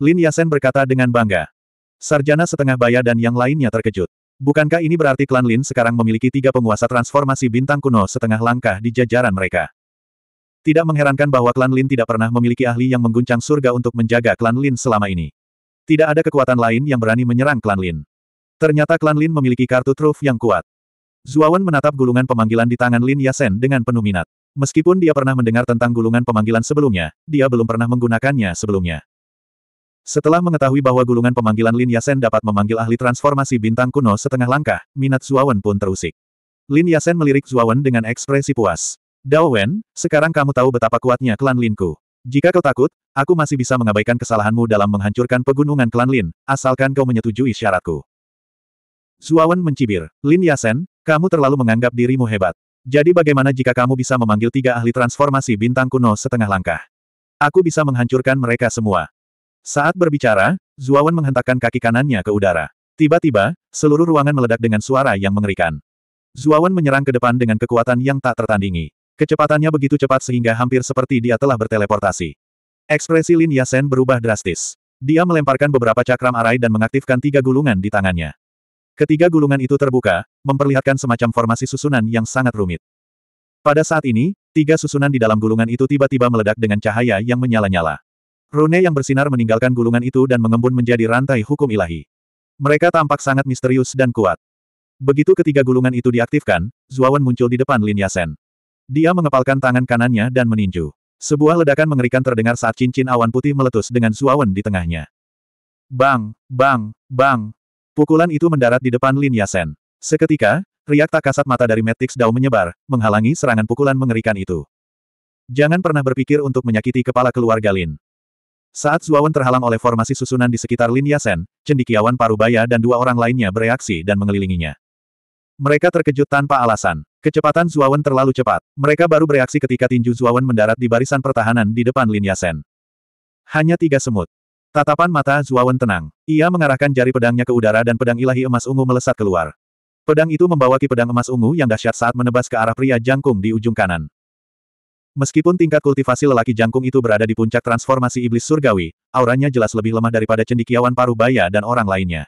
Lin Yasen berkata dengan bangga. Sarjana setengah baya dan yang lainnya terkejut. Bukankah ini berarti klan Lin sekarang memiliki tiga penguasa transformasi bintang kuno setengah langkah di jajaran mereka? Tidak mengherankan bahwa klan Lin tidak pernah memiliki ahli yang mengguncang surga untuk menjaga klan Lin selama ini. Tidak ada kekuatan lain yang berani menyerang klan Lin. Ternyata klan Lin memiliki kartu truf yang kuat. Zuawan menatap gulungan pemanggilan di tangan Lin Yasen dengan penuh minat. Meskipun dia pernah mendengar tentang gulungan pemanggilan sebelumnya, dia belum pernah menggunakannya sebelumnya. Setelah mengetahui bahwa gulungan pemanggilan Lin Yasen dapat memanggil ahli transformasi bintang kuno setengah langkah, minat Zuawan pun terusik. Lin Yasen melirik Zuawan dengan ekspresi puas. Dao Wen, sekarang kamu tahu betapa kuatnya klan Linku. Jika kau takut, aku masih bisa mengabaikan kesalahanmu dalam menghancurkan pegunungan klan Lin, asalkan kau menyetujui syaratku. Zuawan mencibir, Lin Yasen, kamu terlalu menganggap dirimu hebat. Jadi bagaimana jika kamu bisa memanggil tiga ahli transformasi bintang kuno setengah langkah? Aku bisa menghancurkan mereka semua. Saat berbicara, Zuawan menghentakkan kaki kanannya ke udara. Tiba-tiba, seluruh ruangan meledak dengan suara yang mengerikan. Zuawan menyerang ke depan dengan kekuatan yang tak tertandingi. Kecepatannya begitu cepat sehingga hampir seperti dia telah berteleportasi. Ekspresi Lin Yasen berubah drastis. Dia melemparkan beberapa cakram arai dan mengaktifkan tiga gulungan di tangannya. Ketiga gulungan itu terbuka, memperlihatkan semacam formasi susunan yang sangat rumit. Pada saat ini, tiga susunan di dalam gulungan itu tiba-tiba meledak dengan cahaya yang menyala-nyala. Rune yang bersinar meninggalkan gulungan itu dan mengembun menjadi rantai hukum ilahi. Mereka tampak sangat misterius dan kuat. Begitu ketiga gulungan itu diaktifkan, Zuawan muncul di depan Lin Yasen. Dia mengepalkan tangan kanannya dan meninju. Sebuah ledakan mengerikan terdengar saat cincin awan putih meletus dengan suawan di tengahnya. Bang, bang, bang. Pukulan itu mendarat di depan Lin Yasen. Seketika, riak tak kasat mata dari Matrix Dao menyebar, menghalangi serangan pukulan mengerikan itu. Jangan pernah berpikir untuk menyakiti kepala keluarga Lin. Saat Zuawan terhalang oleh formasi susunan di sekitar Lin Yasen, cendikiawan Parubaya dan dua orang lainnya bereaksi dan mengelilinginya. Mereka terkejut tanpa alasan. Kecepatan Zuawan terlalu cepat. Mereka baru bereaksi ketika tinju Zuawan mendarat di barisan pertahanan di depan Lin Yasen. Hanya tiga semut. Tatapan mata Zuawan tenang. Ia mengarahkan jari pedangnya ke udara dan pedang ilahi emas ungu melesat keluar. Pedang itu membawa ki pedang emas ungu yang dahsyat saat menebas ke arah pria jangkung di ujung kanan. Meskipun tingkat kultivasi lelaki jangkung itu berada di puncak transformasi iblis surgawi, auranya jelas lebih lemah daripada cendikiawan paruh baya dan orang lainnya.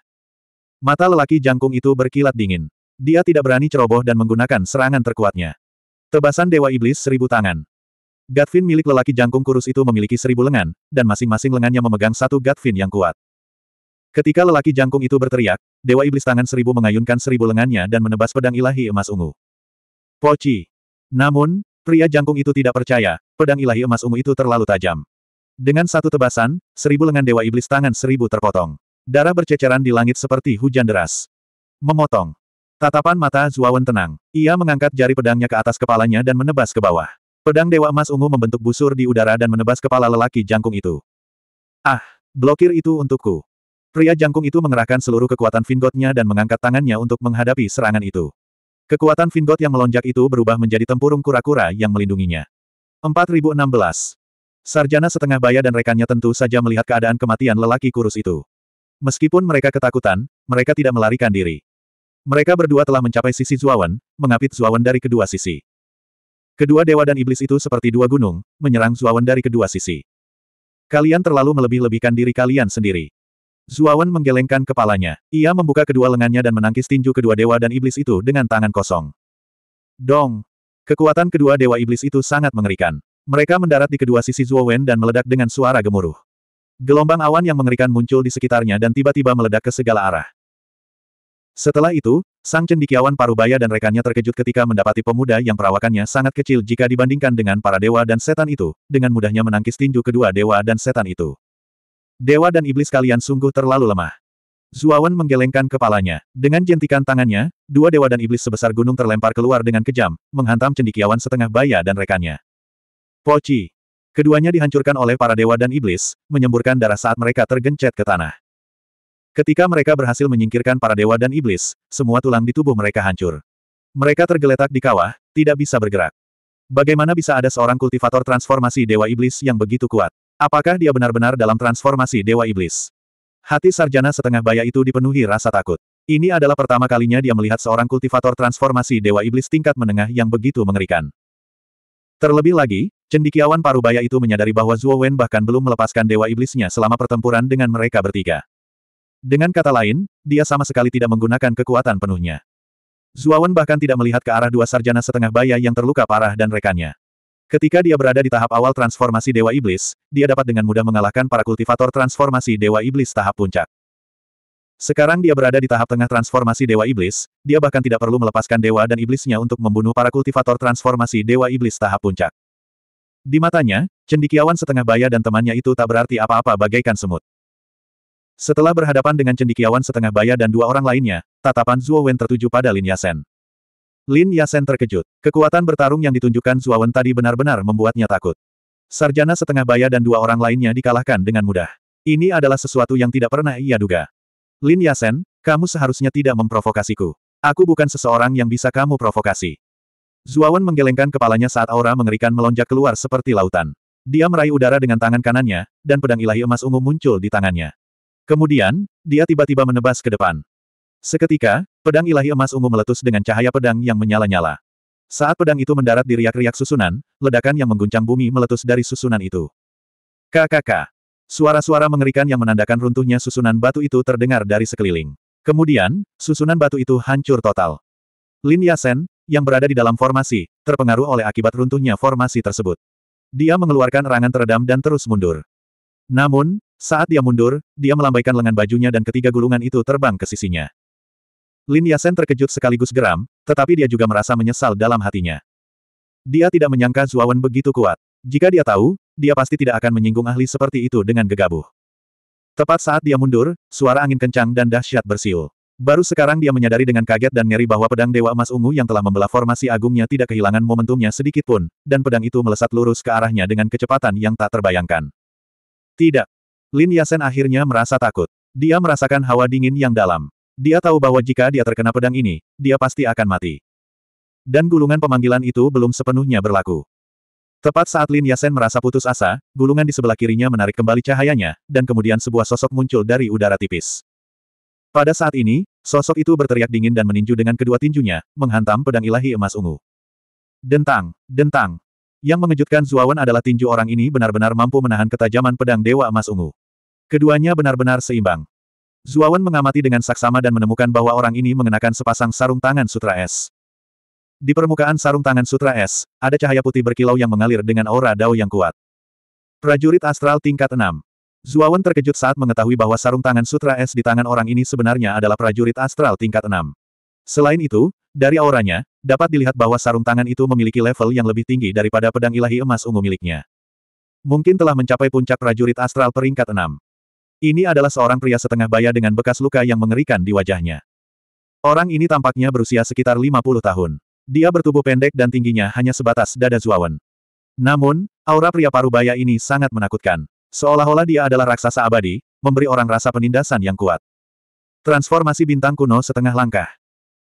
Mata lelaki jangkung itu berkilat dingin. Dia tidak berani ceroboh dan menggunakan serangan terkuatnya. Tebasan Dewa Iblis seribu tangan. Gatvin milik lelaki jangkung kurus itu memiliki seribu lengan, dan masing-masing lengannya memegang satu Gatvin yang kuat. Ketika lelaki jangkung itu berteriak, Dewa Iblis tangan seribu mengayunkan seribu lengannya dan menebas pedang ilahi emas ungu. Poci. Namun, pria jangkung itu tidak percaya, pedang ilahi emas ungu itu terlalu tajam. Dengan satu tebasan, seribu lengan Dewa Iblis tangan seribu terpotong. Darah berceceran di langit seperti hujan deras. Memotong. Tatapan mata Zuawan tenang. Ia mengangkat jari pedangnya ke atas kepalanya dan menebas ke bawah. Pedang Dewa Emas Ungu membentuk busur di udara dan menebas kepala lelaki jangkung itu. Ah, blokir itu untukku. Pria jangkung itu mengerahkan seluruh kekuatan Vingotnya dan mengangkat tangannya untuk menghadapi serangan itu. Kekuatan Vingot yang melonjak itu berubah menjadi tempurung kura-kura yang melindunginya. 4016. Sarjana setengah baya dan rekannya tentu saja melihat keadaan kematian lelaki kurus itu. Meskipun mereka ketakutan, mereka tidak melarikan diri. Mereka berdua telah mencapai sisi Zuawan, mengapit Zuawan dari kedua sisi. Kedua dewa dan iblis itu seperti dua gunung, menyerang Zuawan dari kedua sisi. Kalian terlalu melebih-lebihkan diri kalian sendiri. Zuawan menggelengkan kepalanya. Ia membuka kedua lengannya dan menangkis tinju kedua dewa dan iblis itu dengan tangan kosong. Dong! Kekuatan kedua dewa iblis itu sangat mengerikan. Mereka mendarat di kedua sisi Zuawan dan meledak dengan suara gemuruh. Gelombang awan yang mengerikan muncul di sekitarnya dan tiba-tiba meledak ke segala arah. Setelah itu, sang cendikiawan parubaya dan rekannya terkejut ketika mendapati pemuda yang perawakannya sangat kecil jika dibandingkan dengan para dewa dan setan itu, dengan mudahnya menangkis tinju kedua dewa dan setan itu. Dewa dan iblis kalian sungguh terlalu lemah. Zuawan menggelengkan kepalanya. Dengan jentikan tangannya, dua dewa dan iblis sebesar gunung terlempar keluar dengan kejam, menghantam cendikiawan setengah baya dan rekannya. Poci. Keduanya dihancurkan oleh para dewa dan iblis, menyemburkan darah saat mereka tergencet ke tanah. Ketika mereka berhasil menyingkirkan para dewa dan iblis, semua tulang di tubuh mereka hancur. Mereka tergeletak di kawah, tidak bisa bergerak. Bagaimana bisa ada seorang kultivator transformasi dewa iblis yang begitu kuat? Apakah dia benar-benar dalam transformasi dewa iblis? Hati sarjana setengah baya itu dipenuhi rasa takut. Ini adalah pertama kalinya dia melihat seorang kultivator transformasi dewa iblis tingkat menengah yang begitu mengerikan. Terlebih lagi, cendikiawan parubaya itu menyadari bahwa Zhuo Wen bahkan belum melepaskan dewa iblisnya selama pertempuran dengan mereka bertiga. Dengan kata lain, dia sama sekali tidak menggunakan kekuatan penuhnya. Zuawan bahkan tidak melihat ke arah dua sarjana setengah baya yang terluka parah dan rekannya. Ketika dia berada di tahap awal transformasi Dewa Iblis, dia dapat dengan mudah mengalahkan para kultivator transformasi Dewa Iblis tahap puncak. Sekarang dia berada di tahap tengah transformasi Dewa Iblis, dia bahkan tidak perlu melepaskan Dewa dan Iblisnya untuk membunuh para kultivator transformasi Dewa Iblis tahap puncak. Di matanya, cendikiawan setengah baya dan temannya itu tak berarti apa-apa bagaikan semut. Setelah berhadapan dengan cendikiawan setengah baya dan dua orang lainnya, tatapan Zuo Wen tertuju pada Lin Yasen. Lin Yasen terkejut. Kekuatan bertarung yang ditunjukkan Zuo Wen tadi benar-benar membuatnya takut. Sarjana setengah baya dan dua orang lainnya dikalahkan dengan mudah. Ini adalah sesuatu yang tidak pernah ia duga. Lin Yasen, kamu seharusnya tidak memprovokasiku. Aku bukan seseorang yang bisa kamu provokasi. Zuawan menggelengkan kepalanya saat aura mengerikan melonjak keluar seperti lautan. Dia meraih udara dengan tangan kanannya, dan pedang ilahi emas ungu muncul di tangannya. Kemudian, dia tiba-tiba menebas ke depan. Seketika, pedang ilahi emas ungu meletus dengan cahaya pedang yang menyala-nyala. Saat pedang itu mendarat di riak-riak susunan, ledakan yang mengguncang bumi meletus dari susunan itu. KKK. Suara-suara mengerikan yang menandakan runtuhnya susunan batu itu terdengar dari sekeliling. Kemudian, susunan batu itu hancur total. Lin Yasen, yang berada di dalam formasi, terpengaruh oleh akibat runtuhnya formasi tersebut. Dia mengeluarkan erangan teredam dan terus mundur. Namun, saat dia mundur, dia melambaikan lengan bajunya dan ketiga gulungan itu terbang ke sisinya. Lin Yasen terkejut sekaligus geram, tetapi dia juga merasa menyesal dalam hatinya. Dia tidak menyangka Zuawan begitu kuat. Jika dia tahu, dia pasti tidak akan menyinggung ahli seperti itu dengan gegabah. Tepat saat dia mundur, suara angin kencang dan dahsyat bersiul. Baru sekarang dia menyadari dengan kaget dan ngeri bahwa pedang Dewa Emas Ungu yang telah membelah formasi agungnya tidak kehilangan momentumnya sedikitpun, dan pedang itu melesat lurus ke arahnya dengan kecepatan yang tak terbayangkan. Tidak, Lin Yasen akhirnya merasa takut. Dia merasakan hawa dingin yang dalam. Dia tahu bahwa jika dia terkena pedang ini, dia pasti akan mati. Dan gulungan pemanggilan itu belum sepenuhnya berlaku. Tepat saat Lin Yasen merasa putus asa, gulungan di sebelah kirinya menarik kembali cahayanya, dan kemudian sebuah sosok muncul dari udara tipis. Pada saat ini, sosok itu berteriak dingin dan meninju dengan kedua tinjunya, menghantam pedang ilahi emas ungu. Dentang, dentang. Yang mengejutkan Zuawan adalah tinju orang ini benar-benar mampu menahan ketajaman pedang Dewa Emas Ungu. Keduanya benar-benar seimbang. Zuawan mengamati dengan saksama dan menemukan bahwa orang ini mengenakan sepasang sarung tangan sutra es. Di permukaan sarung tangan sutra es, ada cahaya putih berkilau yang mengalir dengan aura dao yang kuat. Prajurit astral tingkat 6. Zuawan terkejut saat mengetahui bahwa sarung tangan sutra es di tangan orang ini sebenarnya adalah prajurit astral tingkat 6. Selain itu, dari auranya, dapat dilihat bahwa sarung tangan itu memiliki level yang lebih tinggi daripada pedang ilahi emas ungu miliknya. Mungkin telah mencapai puncak prajurit astral peringkat 6. Ini adalah seorang pria setengah baya dengan bekas luka yang mengerikan di wajahnya. Orang ini tampaknya berusia sekitar 50 tahun. Dia bertubuh pendek dan tingginya hanya sebatas dada Zuawan. Namun, aura pria paruh baya ini sangat menakutkan. Seolah-olah dia adalah raksasa abadi, memberi orang rasa penindasan yang kuat. Transformasi bintang kuno setengah langkah.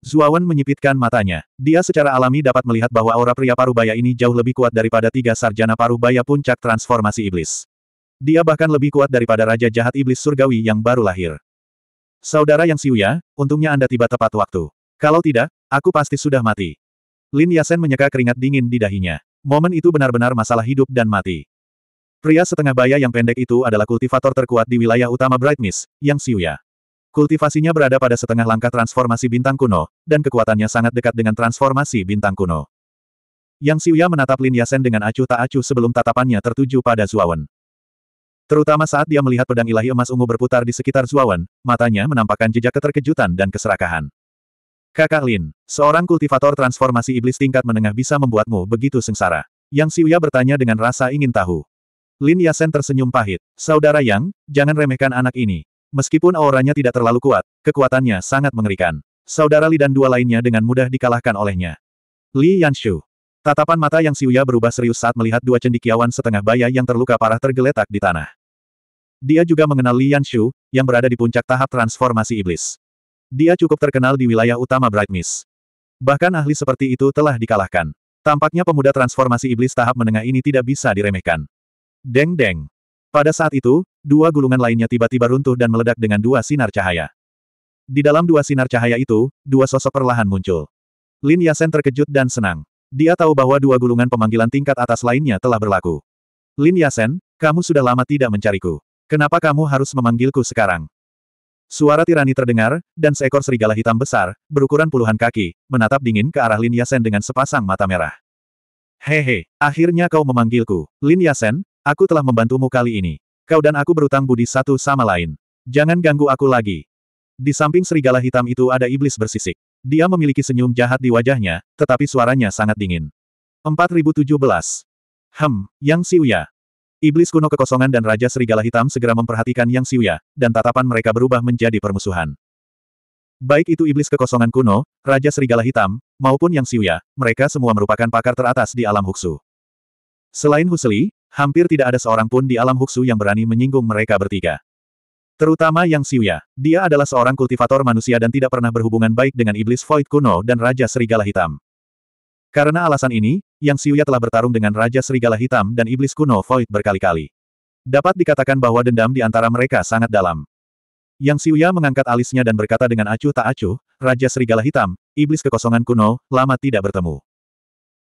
Zuawan menyipitkan matanya. Dia secara alami dapat melihat bahwa aura pria paruh baya ini jauh lebih kuat daripada tiga sarjana paruh baya puncak transformasi iblis. Dia bahkan lebih kuat daripada Raja Jahat Iblis Surgawi yang baru lahir. Saudara Yang Siuya, untungnya Anda tiba tepat waktu. Kalau tidak, aku pasti sudah mati. Lin Yasen menyeka keringat dingin di dahinya. Momen itu benar-benar masalah hidup dan mati. Pria setengah baya yang pendek itu adalah kultivator terkuat di wilayah utama Bright Yang Siuya. Kultivasinya berada pada setengah langkah transformasi bintang kuno, dan kekuatannya sangat dekat dengan transformasi bintang kuno. Yang Siuya menatap Lin Yasen dengan acuh tak acuh sebelum tatapannya tertuju pada Zuawan. Terutama saat dia melihat pedang ilahi emas ungu berputar di sekitar Zuawan, matanya menampakkan jejak keterkejutan dan keserakahan. Kakak Lin, seorang kultivator transformasi iblis tingkat menengah bisa membuatmu begitu sengsara. Yang Siuya bertanya dengan rasa ingin tahu. Lin Yasen tersenyum pahit. Saudara Yang, jangan remehkan anak ini. Meskipun auranya tidak terlalu kuat, kekuatannya sangat mengerikan. Saudara Li dan dua lainnya dengan mudah dikalahkan olehnya. Li Yanshu. Tatapan mata Yang Siuya berubah serius saat melihat dua cendikiawan setengah baya yang terluka parah tergeletak di tanah. Dia juga mengenal Lian Shu, yang berada di puncak tahap transformasi iblis. Dia cukup terkenal di wilayah utama Bright Mist. Bahkan ahli seperti itu telah dikalahkan. Tampaknya pemuda transformasi iblis tahap menengah ini tidak bisa diremehkan. Deng-deng. Pada saat itu, dua gulungan lainnya tiba-tiba runtuh dan meledak dengan dua sinar cahaya. Di dalam dua sinar cahaya itu, dua sosok perlahan muncul. Lin Yasen terkejut dan senang. Dia tahu bahwa dua gulungan pemanggilan tingkat atas lainnya telah berlaku. Lin Yasen, kamu sudah lama tidak mencariku. Kenapa kamu harus memanggilku sekarang? Suara tirani terdengar, dan seekor serigala hitam besar, berukuran puluhan kaki, menatap dingin ke arah Lin Yasen dengan sepasang mata merah. Hehe, akhirnya kau memanggilku. Lin Yasen, aku telah membantumu kali ini. Kau dan aku berutang budi satu sama lain. Jangan ganggu aku lagi. Di samping serigala hitam itu ada iblis bersisik. Dia memiliki senyum jahat di wajahnya, tetapi suaranya sangat dingin. 4017. Hem, Yang Siuya, Iblis kuno kekosongan dan Raja Serigala Hitam segera memperhatikan Yang Siuya, dan tatapan mereka berubah menjadi permusuhan. Baik itu iblis kekosongan kuno, Raja Serigala Hitam, maupun Yang Siuya, mereka semua merupakan pakar teratas di alam Huksu. Selain Husli, hampir tidak ada seorang pun di alam Huksu yang berani menyinggung mereka bertiga. Terutama Yang Siuya, dia adalah seorang kultivator manusia dan tidak pernah berhubungan baik dengan iblis Void kuno dan Raja Serigala Hitam. Karena alasan ini, yang Xiuya telah bertarung dengan Raja Serigala Hitam dan Iblis kuno Void berkali-kali. Dapat dikatakan bahwa dendam di antara mereka sangat dalam. Yang Xiuya mengangkat alisnya dan berkata dengan acuh tak acuh, Raja Serigala Hitam, Iblis kekosongan kuno, lama tidak bertemu.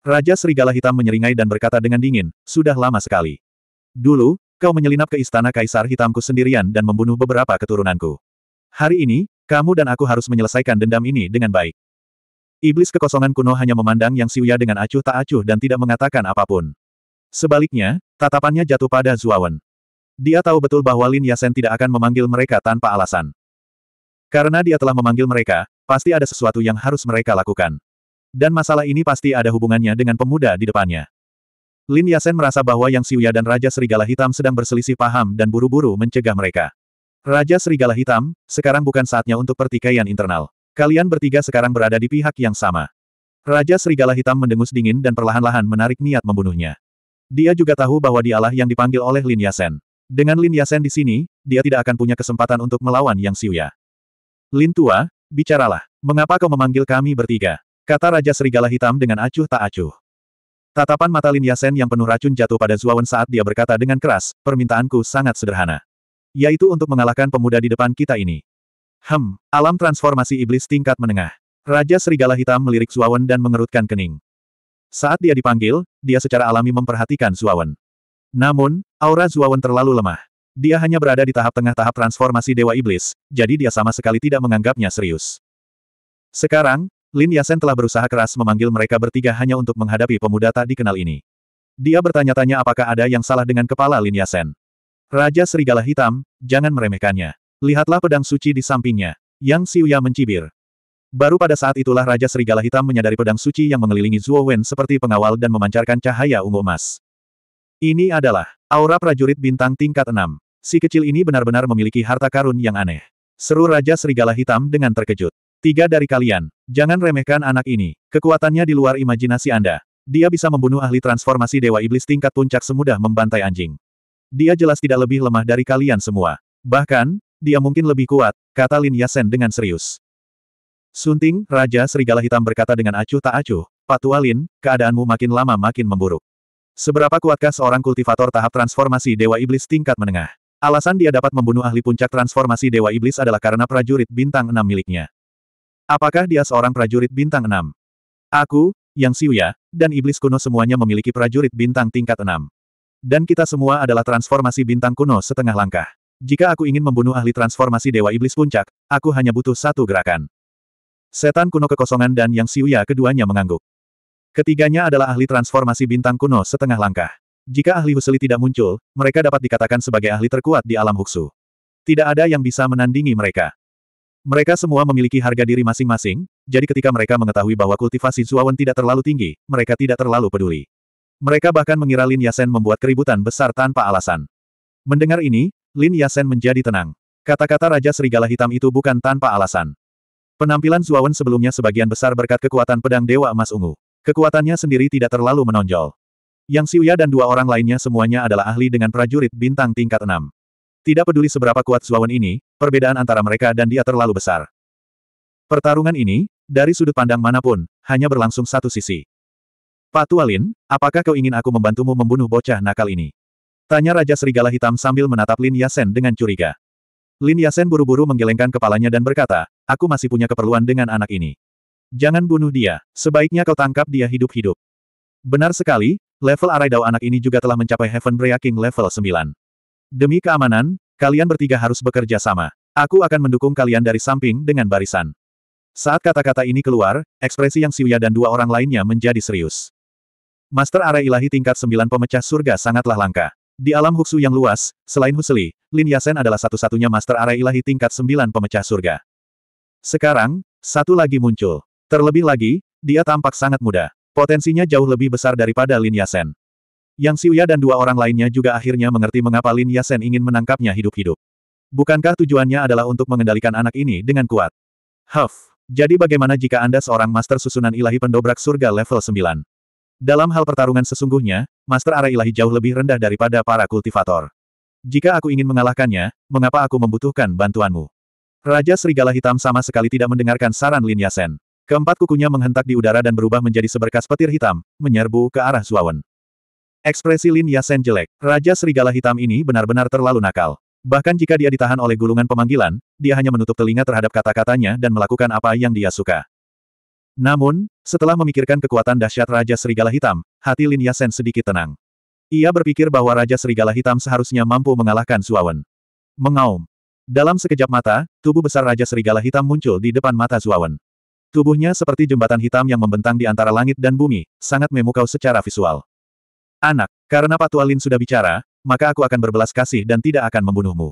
Raja Serigala Hitam menyeringai dan berkata dengan dingin, sudah lama sekali. Dulu, kau menyelinap ke istana Kaisar Hitamku sendirian dan membunuh beberapa keturunanku. Hari ini, kamu dan aku harus menyelesaikan dendam ini dengan baik. Iblis kekosongan kuno hanya memandang Yang Siuya dengan acuh tak acuh dan tidak mengatakan apapun. Sebaliknya, tatapannya jatuh pada Zuawan. Dia tahu betul bahwa Lin Yasen tidak akan memanggil mereka tanpa alasan. Karena dia telah memanggil mereka, pasti ada sesuatu yang harus mereka lakukan. Dan masalah ini pasti ada hubungannya dengan pemuda di depannya. Lin Yasen merasa bahwa Yang Siuya dan Raja Serigala Hitam sedang berselisih paham dan buru-buru mencegah mereka. Raja Serigala Hitam, sekarang bukan saatnya untuk pertikaian internal. Kalian bertiga sekarang berada di pihak yang sama. Raja Serigala Hitam mendengus dingin dan perlahan-lahan menarik niat membunuhnya. Dia juga tahu bahwa dialah yang dipanggil oleh Lin Yasen. Dengan Lin Yasen di sini, dia tidak akan punya kesempatan untuk melawan Yang Siuya. Lin Tua, bicaralah. Mengapa kau memanggil kami bertiga? Kata Raja Serigala Hitam dengan acuh tak acuh. Tatapan mata Lin Yasen yang penuh racun jatuh pada Zuawan saat dia berkata dengan keras, permintaanku sangat sederhana. Yaitu untuk mengalahkan pemuda di depan kita ini. Hem, alam transformasi iblis tingkat menengah. Raja Serigala Hitam melirik Suawen dan mengerutkan kening. Saat dia dipanggil, dia secara alami memperhatikan Suawen. Namun, aura Suawen terlalu lemah. Dia hanya berada di tahap tengah-tahap transformasi Dewa Iblis, jadi dia sama sekali tidak menganggapnya serius. Sekarang, Lin Yasen telah berusaha keras memanggil mereka bertiga hanya untuk menghadapi pemuda tak dikenal ini. Dia bertanya-tanya apakah ada yang salah dengan kepala Lin Yasen. Raja Serigala Hitam, jangan meremehkannya. Lihatlah pedang suci di sampingnya. Yang Siuya mencibir. Baru pada saat itulah Raja Serigala Hitam menyadari pedang suci yang mengelilingi Zhuo Wen seperti pengawal dan memancarkan cahaya ungu emas. Ini adalah aura prajurit bintang tingkat 6. Si kecil ini benar-benar memiliki harta karun yang aneh. Seru Raja Serigala Hitam dengan terkejut. Tiga dari kalian, jangan remehkan anak ini. Kekuatannya di luar imajinasi Anda. Dia bisa membunuh ahli transformasi Dewa Iblis tingkat puncak semudah membantai anjing. Dia jelas tidak lebih lemah dari kalian semua. Bahkan, dia mungkin lebih kuat, kata Lin Yasen dengan serius. Sunting, Raja Serigala Hitam berkata dengan acuh tak acuh, Patua Lin, keadaanmu makin lama makin memburuk. Seberapa kuatkah seorang kultivator tahap transformasi Dewa Iblis tingkat menengah? Alasan dia dapat membunuh ahli puncak transformasi Dewa Iblis adalah karena prajurit bintang enam miliknya. Apakah dia seorang prajurit bintang enam? Aku, Yang Siuya, dan Iblis kuno semuanya memiliki prajurit bintang tingkat enam, Dan kita semua adalah transformasi bintang kuno setengah langkah. Jika aku ingin membunuh ahli transformasi Dewa Iblis Puncak, aku hanya butuh satu gerakan. Setan kuno kekosongan dan Yang Siuya keduanya mengangguk. Ketiganya adalah ahli transformasi bintang kuno setengah langkah. Jika ahli Huseli tidak muncul, mereka dapat dikatakan sebagai ahli terkuat di alam Huksu. Tidak ada yang bisa menandingi mereka. Mereka semua memiliki harga diri masing-masing, jadi ketika mereka mengetahui bahwa kultivasi Zuawan tidak terlalu tinggi, mereka tidak terlalu peduli. Mereka bahkan mengira Lin Yasen membuat keributan besar tanpa alasan. Mendengar ini, Lin Yasen menjadi tenang. Kata-kata Raja Serigala Hitam itu bukan tanpa alasan. Penampilan Zuawan sebelumnya sebagian besar berkat kekuatan pedang Dewa Emas Ungu. Kekuatannya sendiri tidak terlalu menonjol. Yang Siuya dan dua orang lainnya semuanya adalah ahli dengan prajurit bintang tingkat 6. Tidak peduli seberapa kuat Zuawan ini, perbedaan antara mereka dan dia terlalu besar. Pertarungan ini, dari sudut pandang manapun, hanya berlangsung satu sisi. Pak Tualin, apakah kau ingin aku membantumu membunuh bocah nakal ini? Tanya Raja Serigala Hitam sambil menatap Lin Yasen dengan curiga. Lin Yasen buru-buru menggelengkan kepalanya dan berkata, aku masih punya keperluan dengan anak ini. Jangan bunuh dia, sebaiknya kau tangkap dia hidup-hidup. Benar sekali, level arai Araidao anak ini juga telah mencapai Heaven breaking level 9. Demi keamanan, kalian bertiga harus bekerja sama. Aku akan mendukung kalian dari samping dengan barisan. Saat kata-kata ini keluar, ekspresi yang Siuya dan dua orang lainnya menjadi serius. Master arai Ilahi tingkat 9 pemecah surga sangatlah langka. Di alam Huxu yang luas, selain Husli, Lin Yasen adalah satu-satunya master arai ilahi tingkat sembilan pemecah surga. Sekarang, satu lagi muncul. Terlebih lagi, dia tampak sangat muda. Potensinya jauh lebih besar daripada Lin Yasen. Yang Siuya dan dua orang lainnya juga akhirnya mengerti mengapa Lin Yasen ingin menangkapnya hidup-hidup. Bukankah tujuannya adalah untuk mengendalikan anak ini dengan kuat? Huff, jadi bagaimana jika Anda seorang master susunan ilahi pendobrak surga level 9? Dalam hal pertarungan sesungguhnya, Master Arah Ilahi jauh lebih rendah daripada para kultivator. Jika aku ingin mengalahkannya, mengapa aku membutuhkan bantuanmu? Raja Serigala Hitam sama sekali tidak mendengarkan saran Lin Yasen. Keempat kukunya menghentak di udara dan berubah menjadi seberkas petir hitam, menyerbu ke arah Zuawan. Ekspresi Lin Yasen jelek, Raja Serigala Hitam ini benar-benar terlalu nakal. Bahkan jika dia ditahan oleh gulungan pemanggilan, dia hanya menutup telinga terhadap kata-katanya dan melakukan apa yang dia suka. Namun, setelah memikirkan kekuatan dahsyat Raja Serigala Hitam, hati Lin Yasen sedikit tenang. Ia berpikir bahwa Raja Serigala Hitam seharusnya mampu mengalahkan Zuawan. Mengaum. Dalam sekejap mata, tubuh besar Raja Serigala Hitam muncul di depan mata Zuawan. Tubuhnya seperti jembatan hitam yang membentang di antara langit dan bumi, sangat memukau secara visual. Anak, karena Patua Lin sudah bicara, maka aku akan berbelas kasih dan tidak akan membunuhmu.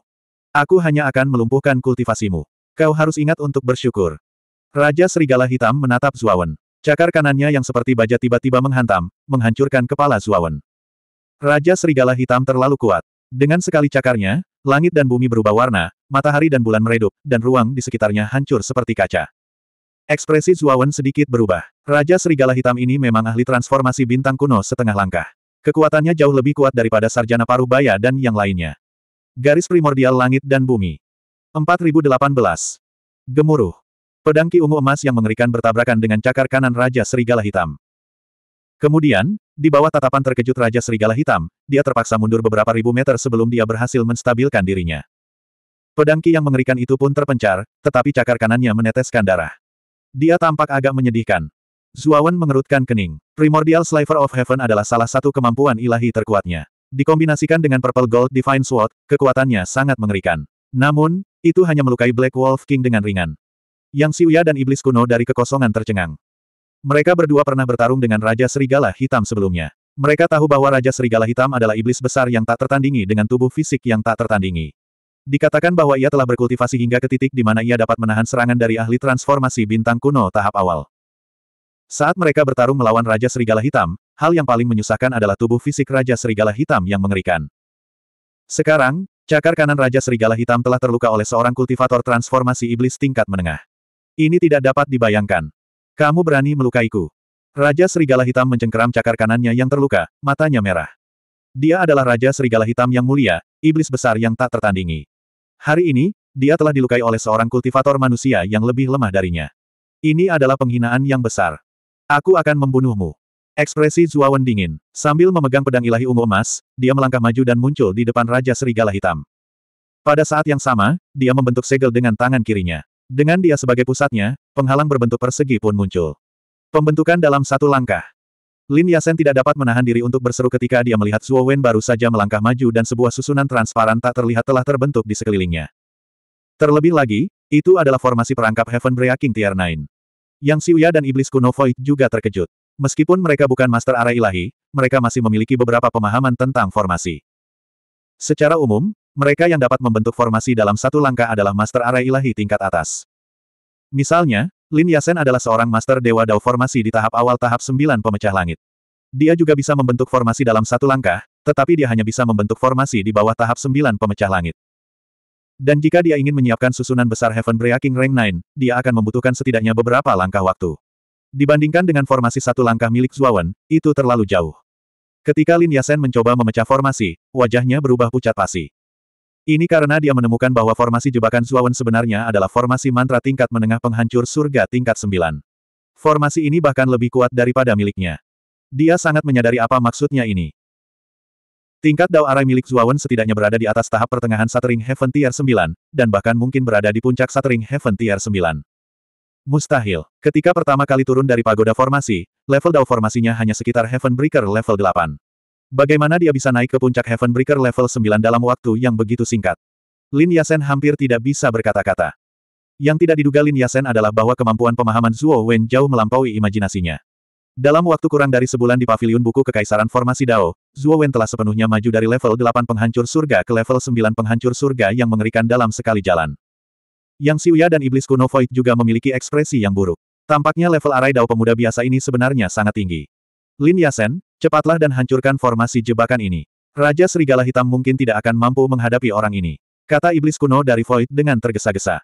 Aku hanya akan melumpuhkan kultivasimu. Kau harus ingat untuk bersyukur. Raja Serigala Hitam menatap Zuawan. Cakar kanannya yang seperti baja tiba-tiba menghantam, menghancurkan kepala Zuawan. Raja Serigala Hitam terlalu kuat. Dengan sekali cakarnya, langit dan bumi berubah warna, matahari dan bulan meredup, dan ruang di sekitarnya hancur seperti kaca. Ekspresi Zuawan sedikit berubah. Raja Serigala Hitam ini memang ahli transformasi bintang kuno setengah langkah. Kekuatannya jauh lebih kuat daripada Sarjana Paruh Baya dan yang lainnya. Garis primordial langit dan bumi. 4018. Gemuruh. Pedang Ki Ungu emas yang mengerikan bertabrakan dengan cakar kanan Raja Serigala Hitam. Kemudian, di bawah tatapan terkejut Raja Serigala Hitam, dia terpaksa mundur beberapa ribu meter sebelum dia berhasil menstabilkan dirinya. Pedang Ki yang mengerikan itu pun terpencar, tetapi cakar kanannya meneteskan darah. Dia tampak agak menyedihkan. Zuawan mengerutkan kening. Primordial Sliver of Heaven adalah salah satu kemampuan ilahi terkuatnya. Dikombinasikan dengan Purple Gold Divine Sword, kekuatannya sangat mengerikan. Namun, itu hanya melukai Black Wolf King dengan ringan. Yang Siuya dan iblis kuno dari kekosongan tercengang. Mereka berdua pernah bertarung dengan Raja Serigala Hitam sebelumnya. Mereka tahu bahwa Raja Serigala Hitam adalah iblis besar yang tak tertandingi dengan tubuh fisik yang tak tertandingi. Dikatakan bahwa ia telah berkultivasi hingga ke titik di mana ia dapat menahan serangan dari ahli transformasi bintang kuno tahap awal. Saat mereka bertarung melawan Raja Serigala Hitam, hal yang paling menyusahkan adalah tubuh fisik Raja Serigala Hitam yang mengerikan. Sekarang, cakar kanan Raja Serigala Hitam telah terluka oleh seorang kultivator transformasi iblis tingkat menengah. Ini tidak dapat dibayangkan. Kamu berani melukaiku. Raja Serigala Hitam mencengkeram cakar kanannya yang terluka, matanya merah. Dia adalah Raja Serigala Hitam yang mulia, iblis besar yang tak tertandingi. Hari ini, dia telah dilukai oleh seorang kultivator manusia yang lebih lemah darinya. Ini adalah penghinaan yang besar. Aku akan membunuhmu. Ekspresi Zuawan dingin. Sambil memegang pedang ilahi ungu emas, dia melangkah maju dan muncul di depan Raja Serigala Hitam. Pada saat yang sama, dia membentuk segel dengan tangan kirinya. Dengan dia sebagai pusatnya, penghalang berbentuk persegi pun muncul. Pembentukan dalam satu langkah. Lin Yasen tidak dapat menahan diri untuk berseru ketika dia melihat Zuo Wen baru saja melangkah maju dan sebuah susunan transparan tak terlihat telah terbentuk di sekelilingnya. Terlebih lagi, itu adalah formasi perangkap Heaven Breaking Tier 9. Yang Siuya dan Iblis kuno Void juga terkejut. Meskipun mereka bukan master arah ilahi, mereka masih memiliki beberapa pemahaman tentang formasi. Secara umum, mereka yang dapat membentuk formasi dalam satu langkah adalah Master Arai Ilahi tingkat atas. Misalnya, Lin Yasen adalah seorang Master Dewa Dao formasi di tahap awal tahap 9 pemecah langit. Dia juga bisa membentuk formasi dalam satu langkah, tetapi dia hanya bisa membentuk formasi di bawah tahap 9 pemecah langit. Dan jika dia ingin menyiapkan susunan besar Heaven Breaking Rank 9, dia akan membutuhkan setidaknya beberapa langkah waktu. Dibandingkan dengan formasi satu langkah milik Zuawan, itu terlalu jauh. Ketika Lin Yasen mencoba memecah formasi, wajahnya berubah pucat pasi. Ini karena dia menemukan bahwa formasi jebakan Zuawan sebenarnya adalah formasi mantra tingkat menengah penghancur surga tingkat sembilan. Formasi ini bahkan lebih kuat daripada miliknya. Dia sangat menyadari apa maksudnya ini. Tingkat Dao Arai milik Zuawan setidaknya berada di atas tahap pertengahan Satering Heaven Tier 9, dan bahkan mungkin berada di puncak Satering Heaven Tier 9. Mustahil. Ketika pertama kali turun dari pagoda formasi, level Dao formasinya hanya sekitar Heaven Breaker level 8. Bagaimana dia bisa naik ke puncak Heavenbreaker level 9 dalam waktu yang begitu singkat? Lin Yasen hampir tidak bisa berkata-kata. Yang tidak diduga Lin Yasen adalah bahwa kemampuan pemahaman Zuo Wen jauh melampaui imajinasinya. Dalam waktu kurang dari sebulan di paviliun buku Kekaisaran Formasi Dao, Zuo Wen telah sepenuhnya maju dari level 8 penghancur surga ke level 9 penghancur surga yang mengerikan dalam sekali jalan. Yang Siuya dan Iblis kuno Void juga memiliki ekspresi yang buruk. Tampaknya level arai Dao pemuda biasa ini sebenarnya sangat tinggi. Lin Yasen, Cepatlah dan hancurkan formasi jebakan ini. Raja Serigala Hitam mungkin tidak akan mampu menghadapi orang ini. Kata iblis kuno dari Void dengan tergesa-gesa.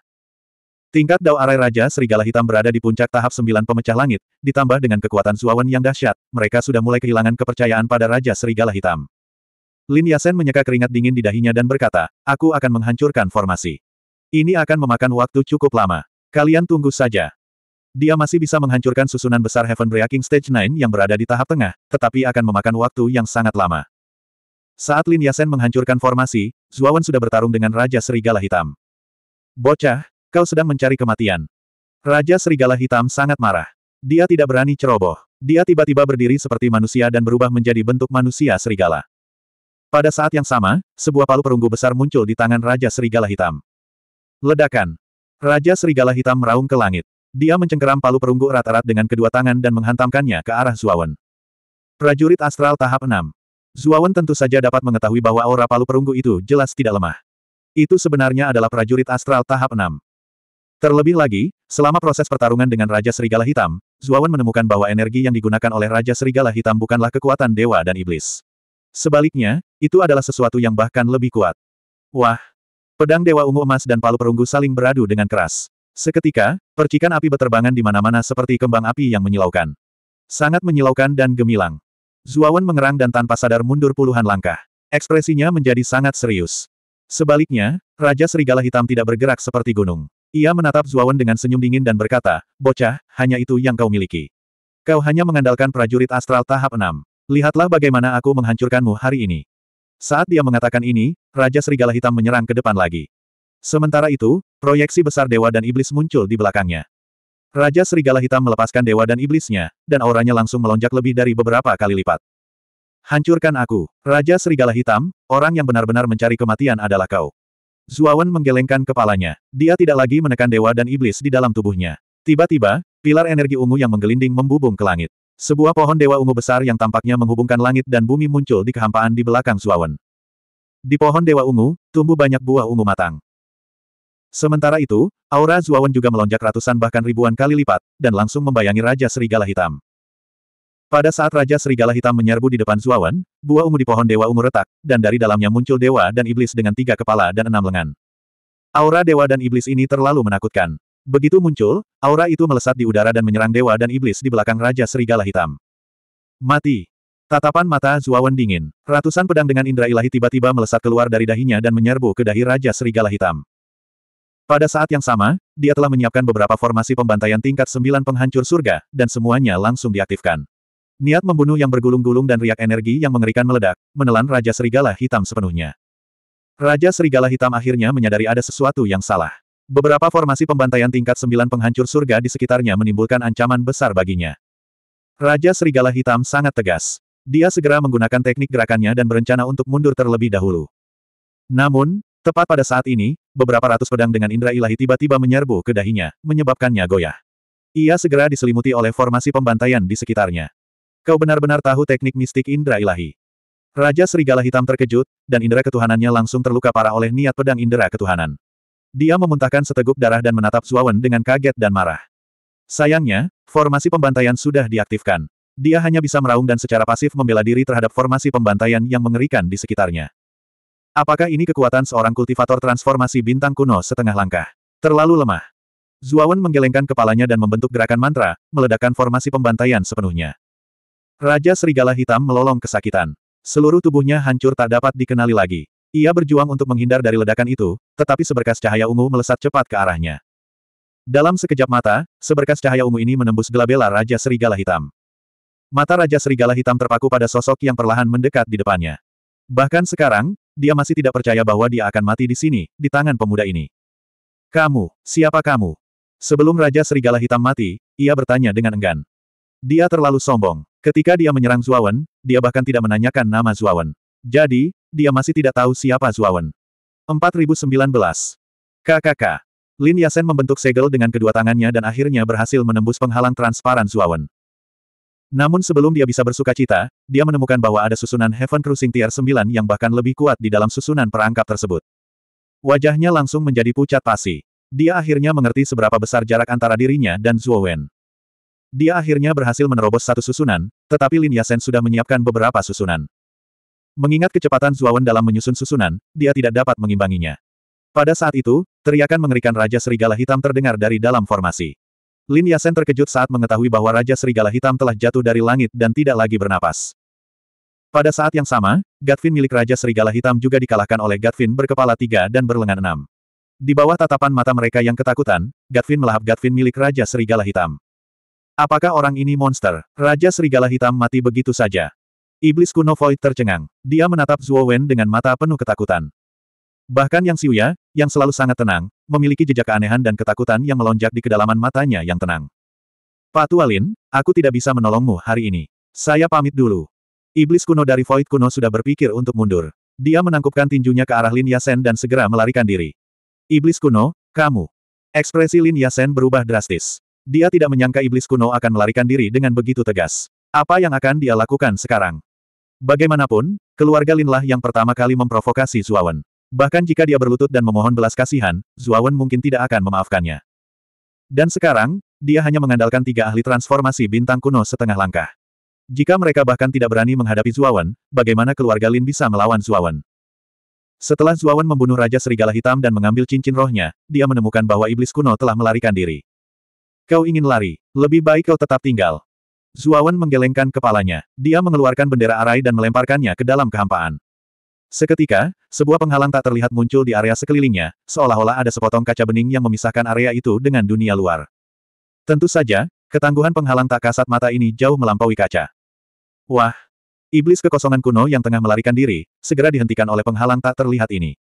Tingkat Dao Arai Raja Serigala Hitam berada di puncak tahap sembilan pemecah langit, ditambah dengan kekuatan Zuawan yang dahsyat, mereka sudah mulai kehilangan kepercayaan pada Raja Serigala Hitam. Lin Yasen menyeka keringat dingin di dahinya dan berkata, aku akan menghancurkan formasi. Ini akan memakan waktu cukup lama. Kalian tunggu saja. Dia masih bisa menghancurkan susunan besar Heaven Breaking Stage 9 yang berada di tahap tengah, tetapi akan memakan waktu yang sangat lama. Saat Lin Yasen menghancurkan formasi, Zuawan sudah bertarung dengan Raja Serigala Hitam. Bocah, kau sedang mencari kematian. Raja Serigala Hitam sangat marah. Dia tidak berani ceroboh. Dia tiba-tiba berdiri seperti manusia dan berubah menjadi bentuk manusia serigala. Pada saat yang sama, sebuah palu perunggu besar muncul di tangan Raja Serigala Hitam. Ledakan. Raja Serigala Hitam meraung ke langit. Dia mencengkeram palu perunggu erat-erat dengan kedua tangan dan menghantamkannya ke arah Zuawan. Prajurit Astral tahap 6. Zuawan tentu saja dapat mengetahui bahwa aura palu perunggu itu jelas tidak lemah. Itu sebenarnya adalah prajurit Astral tahap 6. Terlebih lagi, selama proses pertarungan dengan Raja Serigala Hitam, Zuawan menemukan bahwa energi yang digunakan oleh Raja Serigala Hitam bukanlah kekuatan dewa dan iblis. Sebaliknya, itu adalah sesuatu yang bahkan lebih kuat. Wah! Pedang Dewa Ungu Emas dan Palu Perunggu saling beradu dengan keras. Seketika, percikan api beterbangan di mana-mana seperti kembang api yang menyilaukan. Sangat menyilaukan dan gemilang. Zuawan mengerang dan tanpa sadar mundur puluhan langkah. Ekspresinya menjadi sangat serius. Sebaliknya, Raja Serigala Hitam tidak bergerak seperti gunung. Ia menatap Zuawan dengan senyum dingin dan berkata, Bocah, hanya itu yang kau miliki. Kau hanya mengandalkan prajurit astral tahap 6. Lihatlah bagaimana aku menghancurkanmu hari ini. Saat dia mengatakan ini, Raja Serigala Hitam menyerang ke depan lagi. Sementara itu, proyeksi besar dewa dan iblis muncul di belakangnya. Raja Serigala Hitam melepaskan dewa dan iblisnya, dan auranya langsung melonjak lebih dari beberapa kali lipat. Hancurkan aku, Raja Serigala Hitam, orang yang benar-benar mencari kematian adalah kau. Zuawan menggelengkan kepalanya. Dia tidak lagi menekan dewa dan iblis di dalam tubuhnya. Tiba-tiba, pilar energi ungu yang menggelinding membubung ke langit. Sebuah pohon dewa ungu besar yang tampaknya menghubungkan langit dan bumi muncul di kehampaan di belakang Zuawan. Di pohon dewa ungu, tumbuh banyak buah ungu matang. Sementara itu, aura Zuawan juga melonjak ratusan bahkan ribuan kali lipat, dan langsung membayangi Raja Serigala Hitam. Pada saat Raja Serigala Hitam menyerbu di depan Zuawan, buah ungu di pohon Dewa Ungu retak, dan dari dalamnya muncul Dewa dan Iblis dengan tiga kepala dan enam lengan. Aura Dewa dan Iblis ini terlalu menakutkan. Begitu muncul, aura itu melesat di udara dan menyerang Dewa dan Iblis di belakang Raja Serigala Hitam. Mati. Tatapan mata Zuawan dingin. Ratusan pedang dengan indera ilahi tiba-tiba melesat keluar dari dahinya dan menyerbu ke dahi Raja Serigala Hitam. Pada saat yang sama, dia telah menyiapkan beberapa formasi pembantaian tingkat sembilan penghancur surga, dan semuanya langsung diaktifkan. Niat membunuh yang bergulung-gulung dan riak energi yang mengerikan meledak, menelan Raja Serigala Hitam sepenuhnya. Raja Serigala Hitam akhirnya menyadari ada sesuatu yang salah. Beberapa formasi pembantaian tingkat sembilan penghancur surga di sekitarnya menimbulkan ancaman besar baginya. Raja Serigala Hitam sangat tegas. Dia segera menggunakan teknik gerakannya dan berencana untuk mundur terlebih dahulu. Namun, Tepat pada saat ini, beberapa ratus pedang dengan indera ilahi tiba-tiba menyerbu ke dahinya, menyebabkannya goyah. Ia segera diselimuti oleh formasi pembantaian di sekitarnya. Kau benar-benar tahu teknik mistik indera ilahi. Raja Serigala Hitam terkejut, dan indera ketuhanannya langsung terluka parah oleh niat pedang indera ketuhanan. Dia memuntahkan seteguk darah dan menatap Zuawan dengan kaget dan marah. Sayangnya, formasi pembantaian sudah diaktifkan. Dia hanya bisa meraung dan secara pasif membela diri terhadap formasi pembantaian yang mengerikan di sekitarnya. Apakah ini kekuatan seorang kultivator transformasi bintang kuno setengah langkah? Terlalu lemah. Zuawan menggelengkan kepalanya dan membentuk gerakan mantra, meledakkan formasi pembantaian sepenuhnya. Raja Serigala Hitam melolong kesakitan. Seluruh tubuhnya hancur tak dapat dikenali lagi. Ia berjuang untuk menghindar dari ledakan itu, tetapi seberkas cahaya ungu melesat cepat ke arahnya. Dalam sekejap mata, seberkas cahaya ungu ini menembus gelabela Raja Serigala Hitam. Mata Raja Serigala Hitam terpaku pada sosok yang perlahan mendekat di depannya. Bahkan sekarang, dia masih tidak percaya bahwa dia akan mati di sini, di tangan pemuda ini. Kamu, siapa kamu? Sebelum Raja Serigala Hitam mati, ia bertanya dengan enggan. Dia terlalu sombong. Ketika dia menyerang Zuawan, dia bahkan tidak menanyakan nama Zuawan. Jadi, dia masih tidak tahu siapa Zuawan. 4019. KKK. Lin Yasen membentuk segel dengan kedua tangannya dan akhirnya berhasil menembus penghalang transparan Zuawan. Namun sebelum dia bisa bersuka cita, dia menemukan bahwa ada susunan Heaven Cruising Tier 9 yang bahkan lebih kuat di dalam susunan perangkap tersebut. Wajahnya langsung menjadi pucat pasi. Dia akhirnya mengerti seberapa besar jarak antara dirinya dan Zhuo Wen. Dia akhirnya berhasil menerobos satu susunan, tetapi Lin Yasen sudah menyiapkan beberapa susunan. Mengingat kecepatan Zhuo Wen dalam menyusun susunan, dia tidak dapat mengimbanginya. Pada saat itu, teriakan mengerikan Raja Serigala Hitam terdengar dari dalam formasi. Lin Yasen terkejut saat mengetahui bahwa Raja Serigala Hitam telah jatuh dari langit dan tidak lagi bernapas. Pada saat yang sama, Gatvin milik Raja Serigala Hitam juga dikalahkan oleh Gatvin berkepala tiga dan berlengan enam. Di bawah tatapan mata mereka yang ketakutan, Gatvin melahap Gatvin milik Raja Serigala Hitam. Apakah orang ini monster? Raja Serigala Hitam mati begitu saja. Iblis kuno Void tercengang. Dia menatap Zhuo Wen dengan mata penuh ketakutan. Bahkan Yang Xiuya, yang selalu sangat tenang, memiliki jejak keanehan dan ketakutan yang melonjak di kedalaman matanya yang tenang. Pak Tualin, aku tidak bisa menolongmu hari ini. Saya pamit dulu. Iblis kuno dari Void kuno sudah berpikir untuk mundur. Dia menangkupkan tinjunya ke arah Lin Yasen dan segera melarikan diri. Iblis kuno, kamu. Ekspresi Lin Yasen berubah drastis. Dia tidak menyangka iblis kuno akan melarikan diri dengan begitu tegas. Apa yang akan dia lakukan sekarang? Bagaimanapun, keluarga Linlah yang pertama kali memprovokasi Zuawan. Bahkan jika dia berlutut dan memohon belas kasihan, Zuawan mungkin tidak akan memaafkannya. Dan sekarang, dia hanya mengandalkan tiga ahli transformasi bintang kuno setengah langkah. Jika mereka bahkan tidak berani menghadapi Zuawan, bagaimana keluarga Lin bisa melawan Zuawan? Setelah Zuawan membunuh Raja Serigala Hitam dan mengambil cincin rohnya, dia menemukan bahwa iblis kuno telah melarikan diri. Kau ingin lari, lebih baik kau tetap tinggal. Zuawan menggelengkan kepalanya. Dia mengeluarkan bendera arai dan melemparkannya ke dalam kehampaan. Seketika, sebuah penghalang tak terlihat muncul di area sekelilingnya, seolah-olah ada sepotong kaca bening yang memisahkan area itu dengan dunia luar. Tentu saja, ketangguhan penghalang tak kasat mata ini jauh melampaui kaca. Wah! Iblis kekosongan kuno yang tengah melarikan diri, segera dihentikan oleh penghalang tak terlihat ini.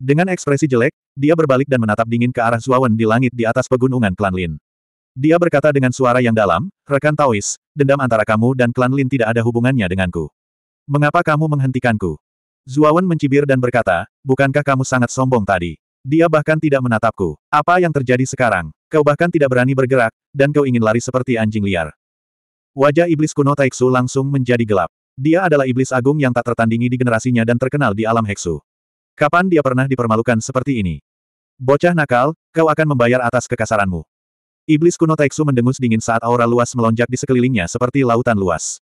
Dengan ekspresi jelek, dia berbalik dan menatap dingin ke arah Zuawan di langit di atas pegunungan Klan Lin. Dia berkata dengan suara yang dalam, Rekan Taois, dendam antara kamu dan Klan Lin tidak ada hubungannya denganku. Mengapa kamu menghentikanku? Zuawan mencibir dan berkata, bukankah kamu sangat sombong tadi? Dia bahkan tidak menatapku. Apa yang terjadi sekarang? Kau bahkan tidak berani bergerak, dan kau ingin lari seperti anjing liar. Wajah iblis kuno Taiksu langsung menjadi gelap. Dia adalah iblis agung yang tak tertandingi di generasinya dan terkenal di alam Heksu. Kapan dia pernah dipermalukan seperti ini? Bocah nakal, kau akan membayar atas kekasaranmu. Iblis kuno Taiksu mendengus dingin saat aura luas melonjak di sekelilingnya seperti lautan luas.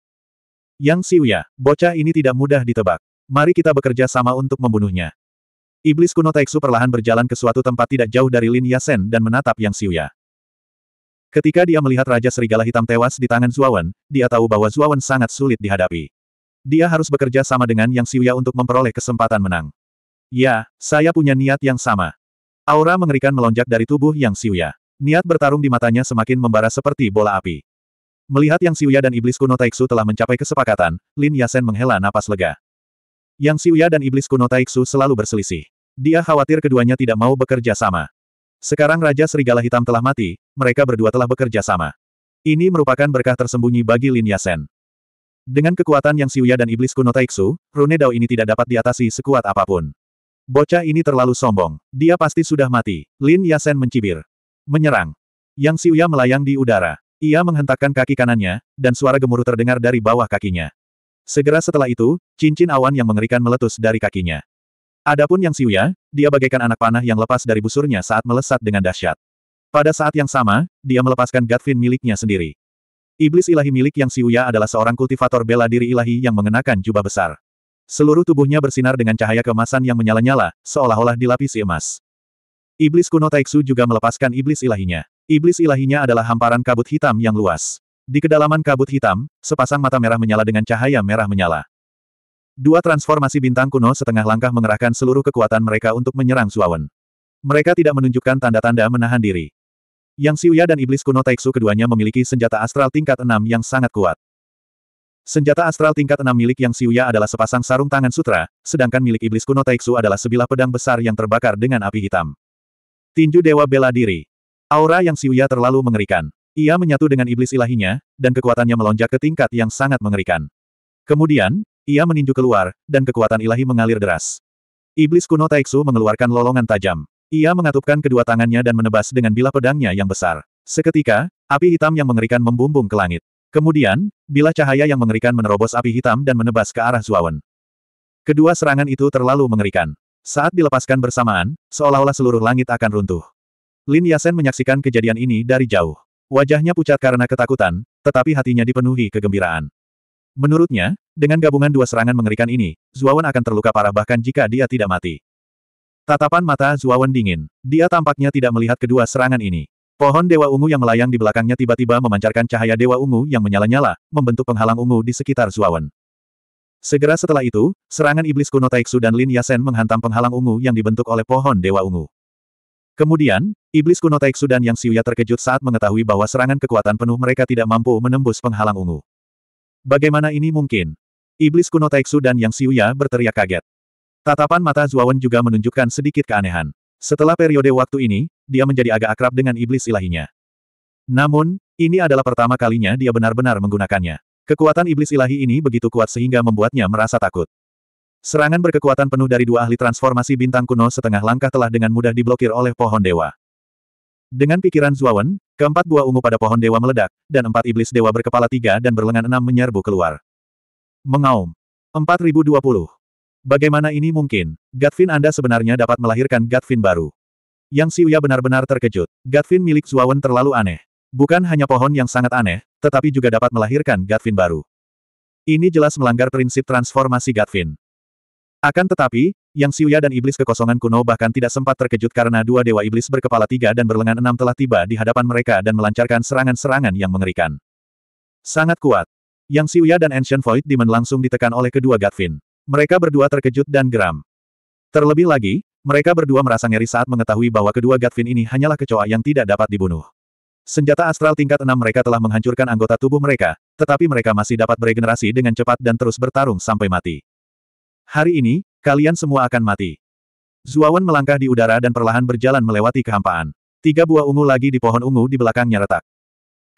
Yang Siuya, bocah ini tidak mudah ditebak. Mari kita bekerja sama untuk membunuhnya. Iblis kuno Taeksu perlahan berjalan ke suatu tempat tidak jauh dari Lin Yasen dan menatap Yang Xiuya. Ketika dia melihat Raja Serigala Hitam tewas di tangan Zuawan, dia tahu bahwa Zuawan sangat sulit dihadapi. Dia harus bekerja sama dengan Yang Xiuya untuk memperoleh kesempatan menang. Ya, saya punya niat yang sama. Aura mengerikan melonjak dari tubuh Yang Xiuya. Niat bertarung di matanya semakin membara seperti bola api. Melihat Yang Xiuya dan Iblis kuno Taiksu telah mencapai kesepakatan, Lin Yasen menghela napas lega. Yang Siuya dan iblis kuno Taiksu selalu berselisih. Dia khawatir keduanya tidak mau bekerja sama. Sekarang Raja Serigala Hitam telah mati, mereka berdua telah bekerja sama. Ini merupakan berkah tersembunyi bagi Lin Yasen. Dengan kekuatan yang Siuya dan iblis kuno Taiksu, Rune Dao ini tidak dapat diatasi sekuat apapun. Bocah ini terlalu sombong. Dia pasti sudah mati. Lin Yasen mencibir. Menyerang. Yang Siuya melayang di udara. Ia menghentakkan kaki kanannya, dan suara gemuruh terdengar dari bawah kakinya. Segera setelah itu, cincin awan yang mengerikan meletus dari kakinya. Adapun Yang Siuya, dia bagaikan anak panah yang lepas dari busurnya saat melesat dengan dahsyat. Pada saat yang sama, dia melepaskan Gatvin miliknya sendiri. Iblis ilahi milik Yang Siuya adalah seorang kultivator bela diri ilahi yang mengenakan jubah besar. Seluruh tubuhnya bersinar dengan cahaya kemasan yang menyala-nyala, seolah-olah dilapisi emas. Iblis kuno Taiksu juga melepaskan iblis ilahinya. Iblis ilahinya adalah hamparan kabut hitam yang luas. Di kedalaman kabut hitam, sepasang mata merah menyala dengan cahaya merah menyala. Dua transformasi bintang kuno setengah langkah mengerahkan seluruh kekuatan mereka untuk menyerang Suawen. Mereka tidak menunjukkan tanda-tanda menahan diri. Yang Siuya dan Iblis kuno Taiksu keduanya memiliki senjata astral tingkat 6 yang sangat kuat. Senjata astral tingkat 6 milik Yang Siuya adalah sepasang sarung tangan sutra, sedangkan milik Iblis kuno Taiksu adalah sebilah pedang besar yang terbakar dengan api hitam. Tinju Dewa Bela Diri. Aura Yang Siuya terlalu mengerikan. Ia menyatu dengan iblis ilahinya, dan kekuatannya melonjak ke tingkat yang sangat mengerikan. Kemudian, ia meninju keluar, dan kekuatan ilahi mengalir deras. Iblis kuno Taiksu mengeluarkan lolongan tajam. Ia mengatupkan kedua tangannya dan menebas dengan bilah pedangnya yang besar. Seketika, api hitam yang mengerikan membumbung ke langit. Kemudian, bilah cahaya yang mengerikan menerobos api hitam dan menebas ke arah Zuawan. Kedua serangan itu terlalu mengerikan. Saat dilepaskan bersamaan, seolah-olah seluruh langit akan runtuh. Lin Yasen menyaksikan kejadian ini dari jauh. Wajahnya pucat karena ketakutan, tetapi hatinya dipenuhi kegembiraan. Menurutnya, dengan gabungan dua serangan mengerikan ini, Zuawan akan terluka parah bahkan jika dia tidak mati. Tatapan mata Zuawan dingin. Dia tampaknya tidak melihat kedua serangan ini. Pohon Dewa Ungu yang melayang di belakangnya tiba-tiba memancarkan cahaya Dewa Ungu yang menyala-nyala, membentuk penghalang ungu di sekitar Zuawan. Segera setelah itu, serangan iblis kuno Taiksu dan Lin Yasen menghantam penghalang ungu yang dibentuk oleh pohon Dewa Ungu. Kemudian, iblis kuno Taeksu dan Yang Siuya terkejut saat mengetahui bahwa serangan kekuatan penuh mereka tidak mampu menembus penghalang ungu. Bagaimana ini mungkin? Iblis kuno Taeksu dan Yang Siuya berteriak kaget. Tatapan mata Zuawan juga menunjukkan sedikit keanehan. Setelah periode waktu ini, dia menjadi agak akrab dengan iblis ilahinya. Namun, ini adalah pertama kalinya dia benar-benar menggunakannya. Kekuatan iblis ilahi ini begitu kuat sehingga membuatnya merasa takut. Serangan berkekuatan penuh dari dua ahli transformasi bintang kuno setengah langkah telah dengan mudah diblokir oleh pohon dewa. Dengan pikiran Zuawan, keempat buah ungu pada pohon dewa meledak, dan empat iblis dewa berkepala tiga dan berlengan enam menyerbu keluar. Mengaum. 4020. Bagaimana ini mungkin? Gatvin Anda sebenarnya dapat melahirkan Gatvin baru. Yang Siuya benar-benar terkejut. Gatvin milik Zuawan terlalu aneh. Bukan hanya pohon yang sangat aneh, tetapi juga dapat melahirkan Gatvin baru. Ini jelas melanggar prinsip transformasi Gatvin. Akan tetapi, Yang Siuya dan iblis kekosongan kuno bahkan tidak sempat terkejut karena dua dewa iblis berkepala tiga dan berlengan enam telah tiba di hadapan mereka dan melancarkan serangan-serangan yang mengerikan. Sangat kuat. Yang Siuya dan Ancient Void Demon langsung ditekan oleh kedua Gatvin. Mereka berdua terkejut dan geram. Terlebih lagi, mereka berdua merasa ngeri saat mengetahui bahwa kedua Gatvin ini hanyalah kecoa yang tidak dapat dibunuh. Senjata astral tingkat enam mereka telah menghancurkan anggota tubuh mereka, tetapi mereka masih dapat beregenerasi dengan cepat dan terus bertarung sampai mati. Hari ini, kalian semua akan mati. Zuawan melangkah di udara dan perlahan berjalan melewati kehampaan. Tiga buah ungu lagi di pohon ungu di belakangnya retak.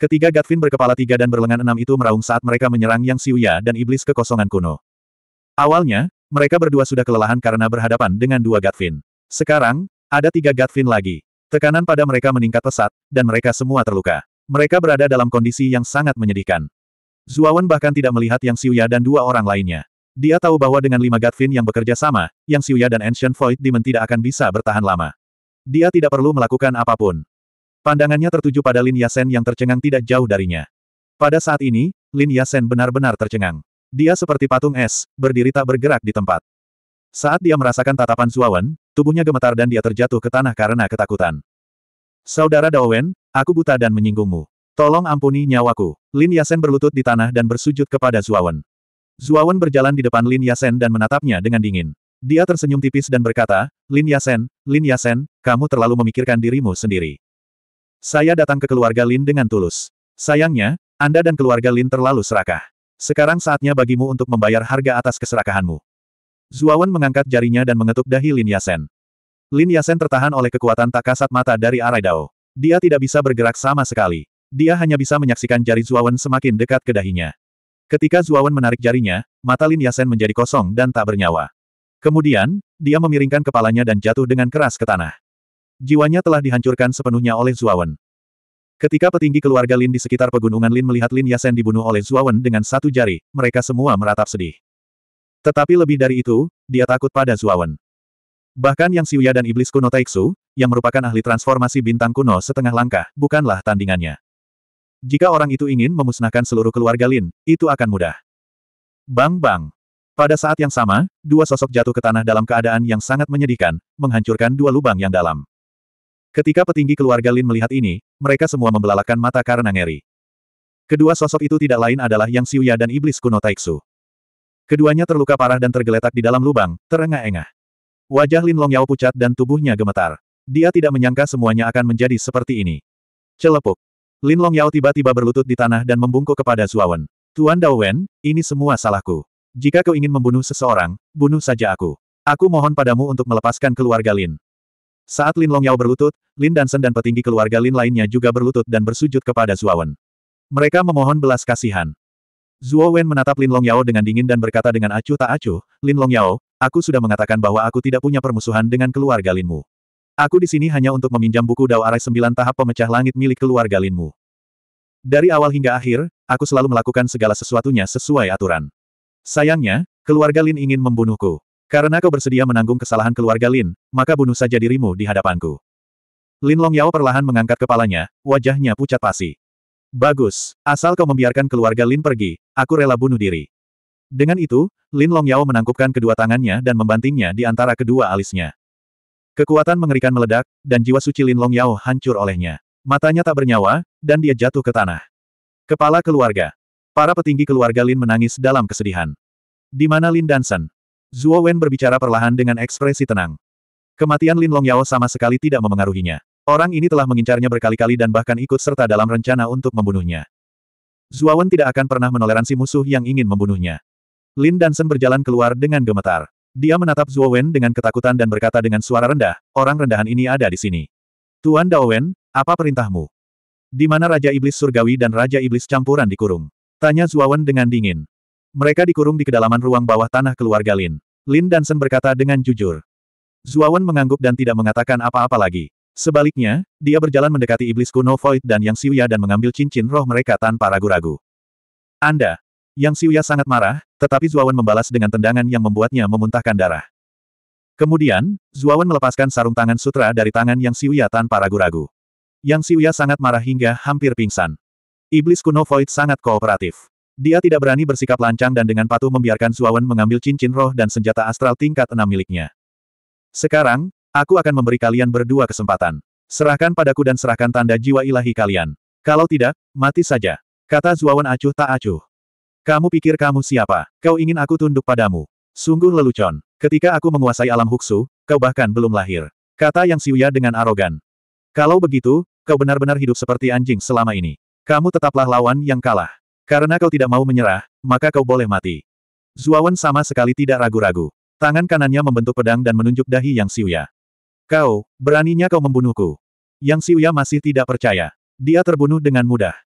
Ketiga Gatvin berkepala tiga dan berlengan enam itu meraung saat mereka menyerang Yang Siuya dan iblis kekosongan kuno. Awalnya, mereka berdua sudah kelelahan karena berhadapan dengan dua Gatvin. Sekarang, ada tiga Gatvin lagi. Tekanan pada mereka meningkat pesat, dan mereka semua terluka. Mereka berada dalam kondisi yang sangat menyedihkan. Zuawan bahkan tidak melihat Yang Siuya dan dua orang lainnya. Dia tahu bahwa dengan lima Gatvin yang bekerja sama, Yang Xiuya dan Ancient Void Demon tidak akan bisa bertahan lama. Dia tidak perlu melakukan apapun. Pandangannya tertuju pada Lin Yasen yang tercengang tidak jauh darinya. Pada saat ini, Lin Yasen benar-benar tercengang. Dia seperti patung es, berdiri tak bergerak di tempat. Saat dia merasakan tatapan Zuawan, tubuhnya gemetar dan dia terjatuh ke tanah karena ketakutan. Saudara Daowen, aku buta dan menyinggungmu. Tolong ampuni nyawaku. Lin Yasen berlutut di tanah dan bersujud kepada Zuawan. Zuawan berjalan di depan Lin Yasen dan menatapnya dengan dingin. Dia tersenyum tipis dan berkata, Lin Yasen, Lin Yasen, kamu terlalu memikirkan dirimu sendiri. Saya datang ke keluarga Lin dengan tulus. Sayangnya, Anda dan keluarga Lin terlalu serakah. Sekarang saatnya bagimu untuk membayar harga atas keserakahanmu. Zuawan mengangkat jarinya dan mengetuk dahi Lin Yasen. Lin Yasen tertahan oleh kekuatan tak kasat mata dari Arai Dao. Dia tidak bisa bergerak sama sekali. Dia hanya bisa menyaksikan jari Zuawan semakin dekat ke dahinya. Ketika Zuawan menarik jarinya, mata Lin Yasen menjadi kosong dan tak bernyawa. Kemudian, dia memiringkan kepalanya dan jatuh dengan keras ke tanah. Jiwanya telah dihancurkan sepenuhnya oleh Zuawan. Ketika petinggi keluarga Lin di sekitar pegunungan Lin melihat Lin Yasen dibunuh oleh Zuawan dengan satu jari, mereka semua meratap sedih. Tetapi lebih dari itu, dia takut pada Zuawan. Bahkan Yang Siuya dan Iblis kuno Taiksu, yang merupakan ahli transformasi bintang kuno setengah langkah, bukanlah tandingannya. Jika orang itu ingin memusnahkan seluruh keluarga Lin, itu akan mudah. Bang-bang. Pada saat yang sama, dua sosok jatuh ke tanah dalam keadaan yang sangat menyedihkan, menghancurkan dua lubang yang dalam. Ketika petinggi keluarga Lin melihat ini, mereka semua membelalakan mata karena ngeri. Kedua sosok itu tidak lain adalah Yang Ya dan Iblis kuno Taiksu. Keduanya terluka parah dan tergeletak di dalam lubang, terengah-engah. Wajah Lin Long Yao pucat dan tubuhnya gemetar. Dia tidak menyangka semuanya akan menjadi seperti ini. Celepuk. Lin Long Yao tiba-tiba berlutut di tanah dan membungkuk kepada Zuawan. Tuan Dao Wen, ini semua salahku. Jika kau ingin membunuh seseorang, bunuh saja aku. Aku mohon padamu untuk melepaskan keluarga Lin. Saat Lin Long Yao berlutut, Lin Dansen dan petinggi keluarga Lin lainnya juga berlutut dan bersujud kepada Zuawan. Mereka memohon belas kasihan. Zuo Wen menatap Lin Long Yao dengan dingin dan berkata dengan acuh tak acuh, Lin Long Yao, aku sudah mengatakan bahwa aku tidak punya permusuhan dengan keluarga Linmu. Aku di sini hanya untuk meminjam buku Dao Arai Sembilan Tahap Pemecah Langit milik keluarga Linmu. Dari awal hingga akhir, aku selalu melakukan segala sesuatunya sesuai aturan. Sayangnya, keluarga Lin ingin membunuhku. Karena kau bersedia menanggung kesalahan keluarga Lin, maka bunuh saja dirimu di hadapanku. Lin Long Yao perlahan mengangkat kepalanya, wajahnya pucat pasi. Bagus, asal kau membiarkan keluarga Lin pergi, aku rela bunuh diri. Dengan itu, Lin Long Yao menangkupkan kedua tangannya dan membantingnya di antara kedua alisnya. Kekuatan mengerikan meledak, dan jiwa suci Lin Long Yao hancur olehnya. Matanya tak bernyawa, dan dia jatuh ke tanah. Kepala keluarga. Para petinggi keluarga Lin menangis dalam kesedihan. Di mana Lin Dansen? Zhuo Wen berbicara perlahan dengan ekspresi tenang. Kematian Lin Long Yao sama sekali tidak memengaruhinya. Orang ini telah mengincarnya berkali-kali dan bahkan ikut serta dalam rencana untuk membunuhnya. Wen tidak akan pernah menoleransi musuh yang ingin membunuhnya. Lin Dansen berjalan keluar dengan gemetar. Dia menatap Zuo Wen dengan ketakutan dan berkata dengan suara rendah, orang rendahan ini ada di sini. Tuan Dao Wen, apa perintahmu? Di mana Raja Iblis Surgawi dan Raja Iblis Campuran dikurung? Tanya Zuo Wen dengan dingin. Mereka dikurung di kedalaman ruang bawah tanah keluarga Lin. Lin dan Sen berkata dengan jujur. Zuo Wen mengangguk dan tidak mengatakan apa-apa lagi. Sebaliknya, dia berjalan mendekati iblis kuno Void dan Yang Siuya dan mengambil cincin roh mereka tanpa ragu-ragu. Anda, yang Siuya sangat marah, tetapi Zuawan membalas dengan tendangan yang membuatnya memuntahkan darah. Kemudian, Zuawan melepaskan sarung tangan sutra dari tangan Yang Siuya tanpa ragu-ragu. Yang Siuya sangat marah hingga hampir pingsan. Iblis kuno Void sangat kooperatif. Dia tidak berani bersikap lancang dan dengan patuh membiarkan Zuawan mengambil cincin roh dan senjata astral tingkat enam miliknya. Sekarang, aku akan memberi kalian berdua kesempatan. Serahkan padaku dan serahkan tanda jiwa ilahi kalian. Kalau tidak, mati saja. Kata Zuawan acuh tak acuh. Kamu pikir kamu siapa? Kau ingin aku tunduk padamu? Sungguh lelucon. Ketika aku menguasai alam huksu, kau bahkan belum lahir. Kata Yang Siuya dengan arogan. Kalau begitu, kau benar-benar hidup seperti anjing selama ini. Kamu tetaplah lawan yang kalah. Karena kau tidak mau menyerah, maka kau boleh mati. Zuawan sama sekali tidak ragu-ragu. Tangan kanannya membentuk pedang dan menunjuk dahi Yang Siuya. Kau, beraninya kau membunuhku. Yang Siuya masih tidak percaya. Dia terbunuh dengan mudah.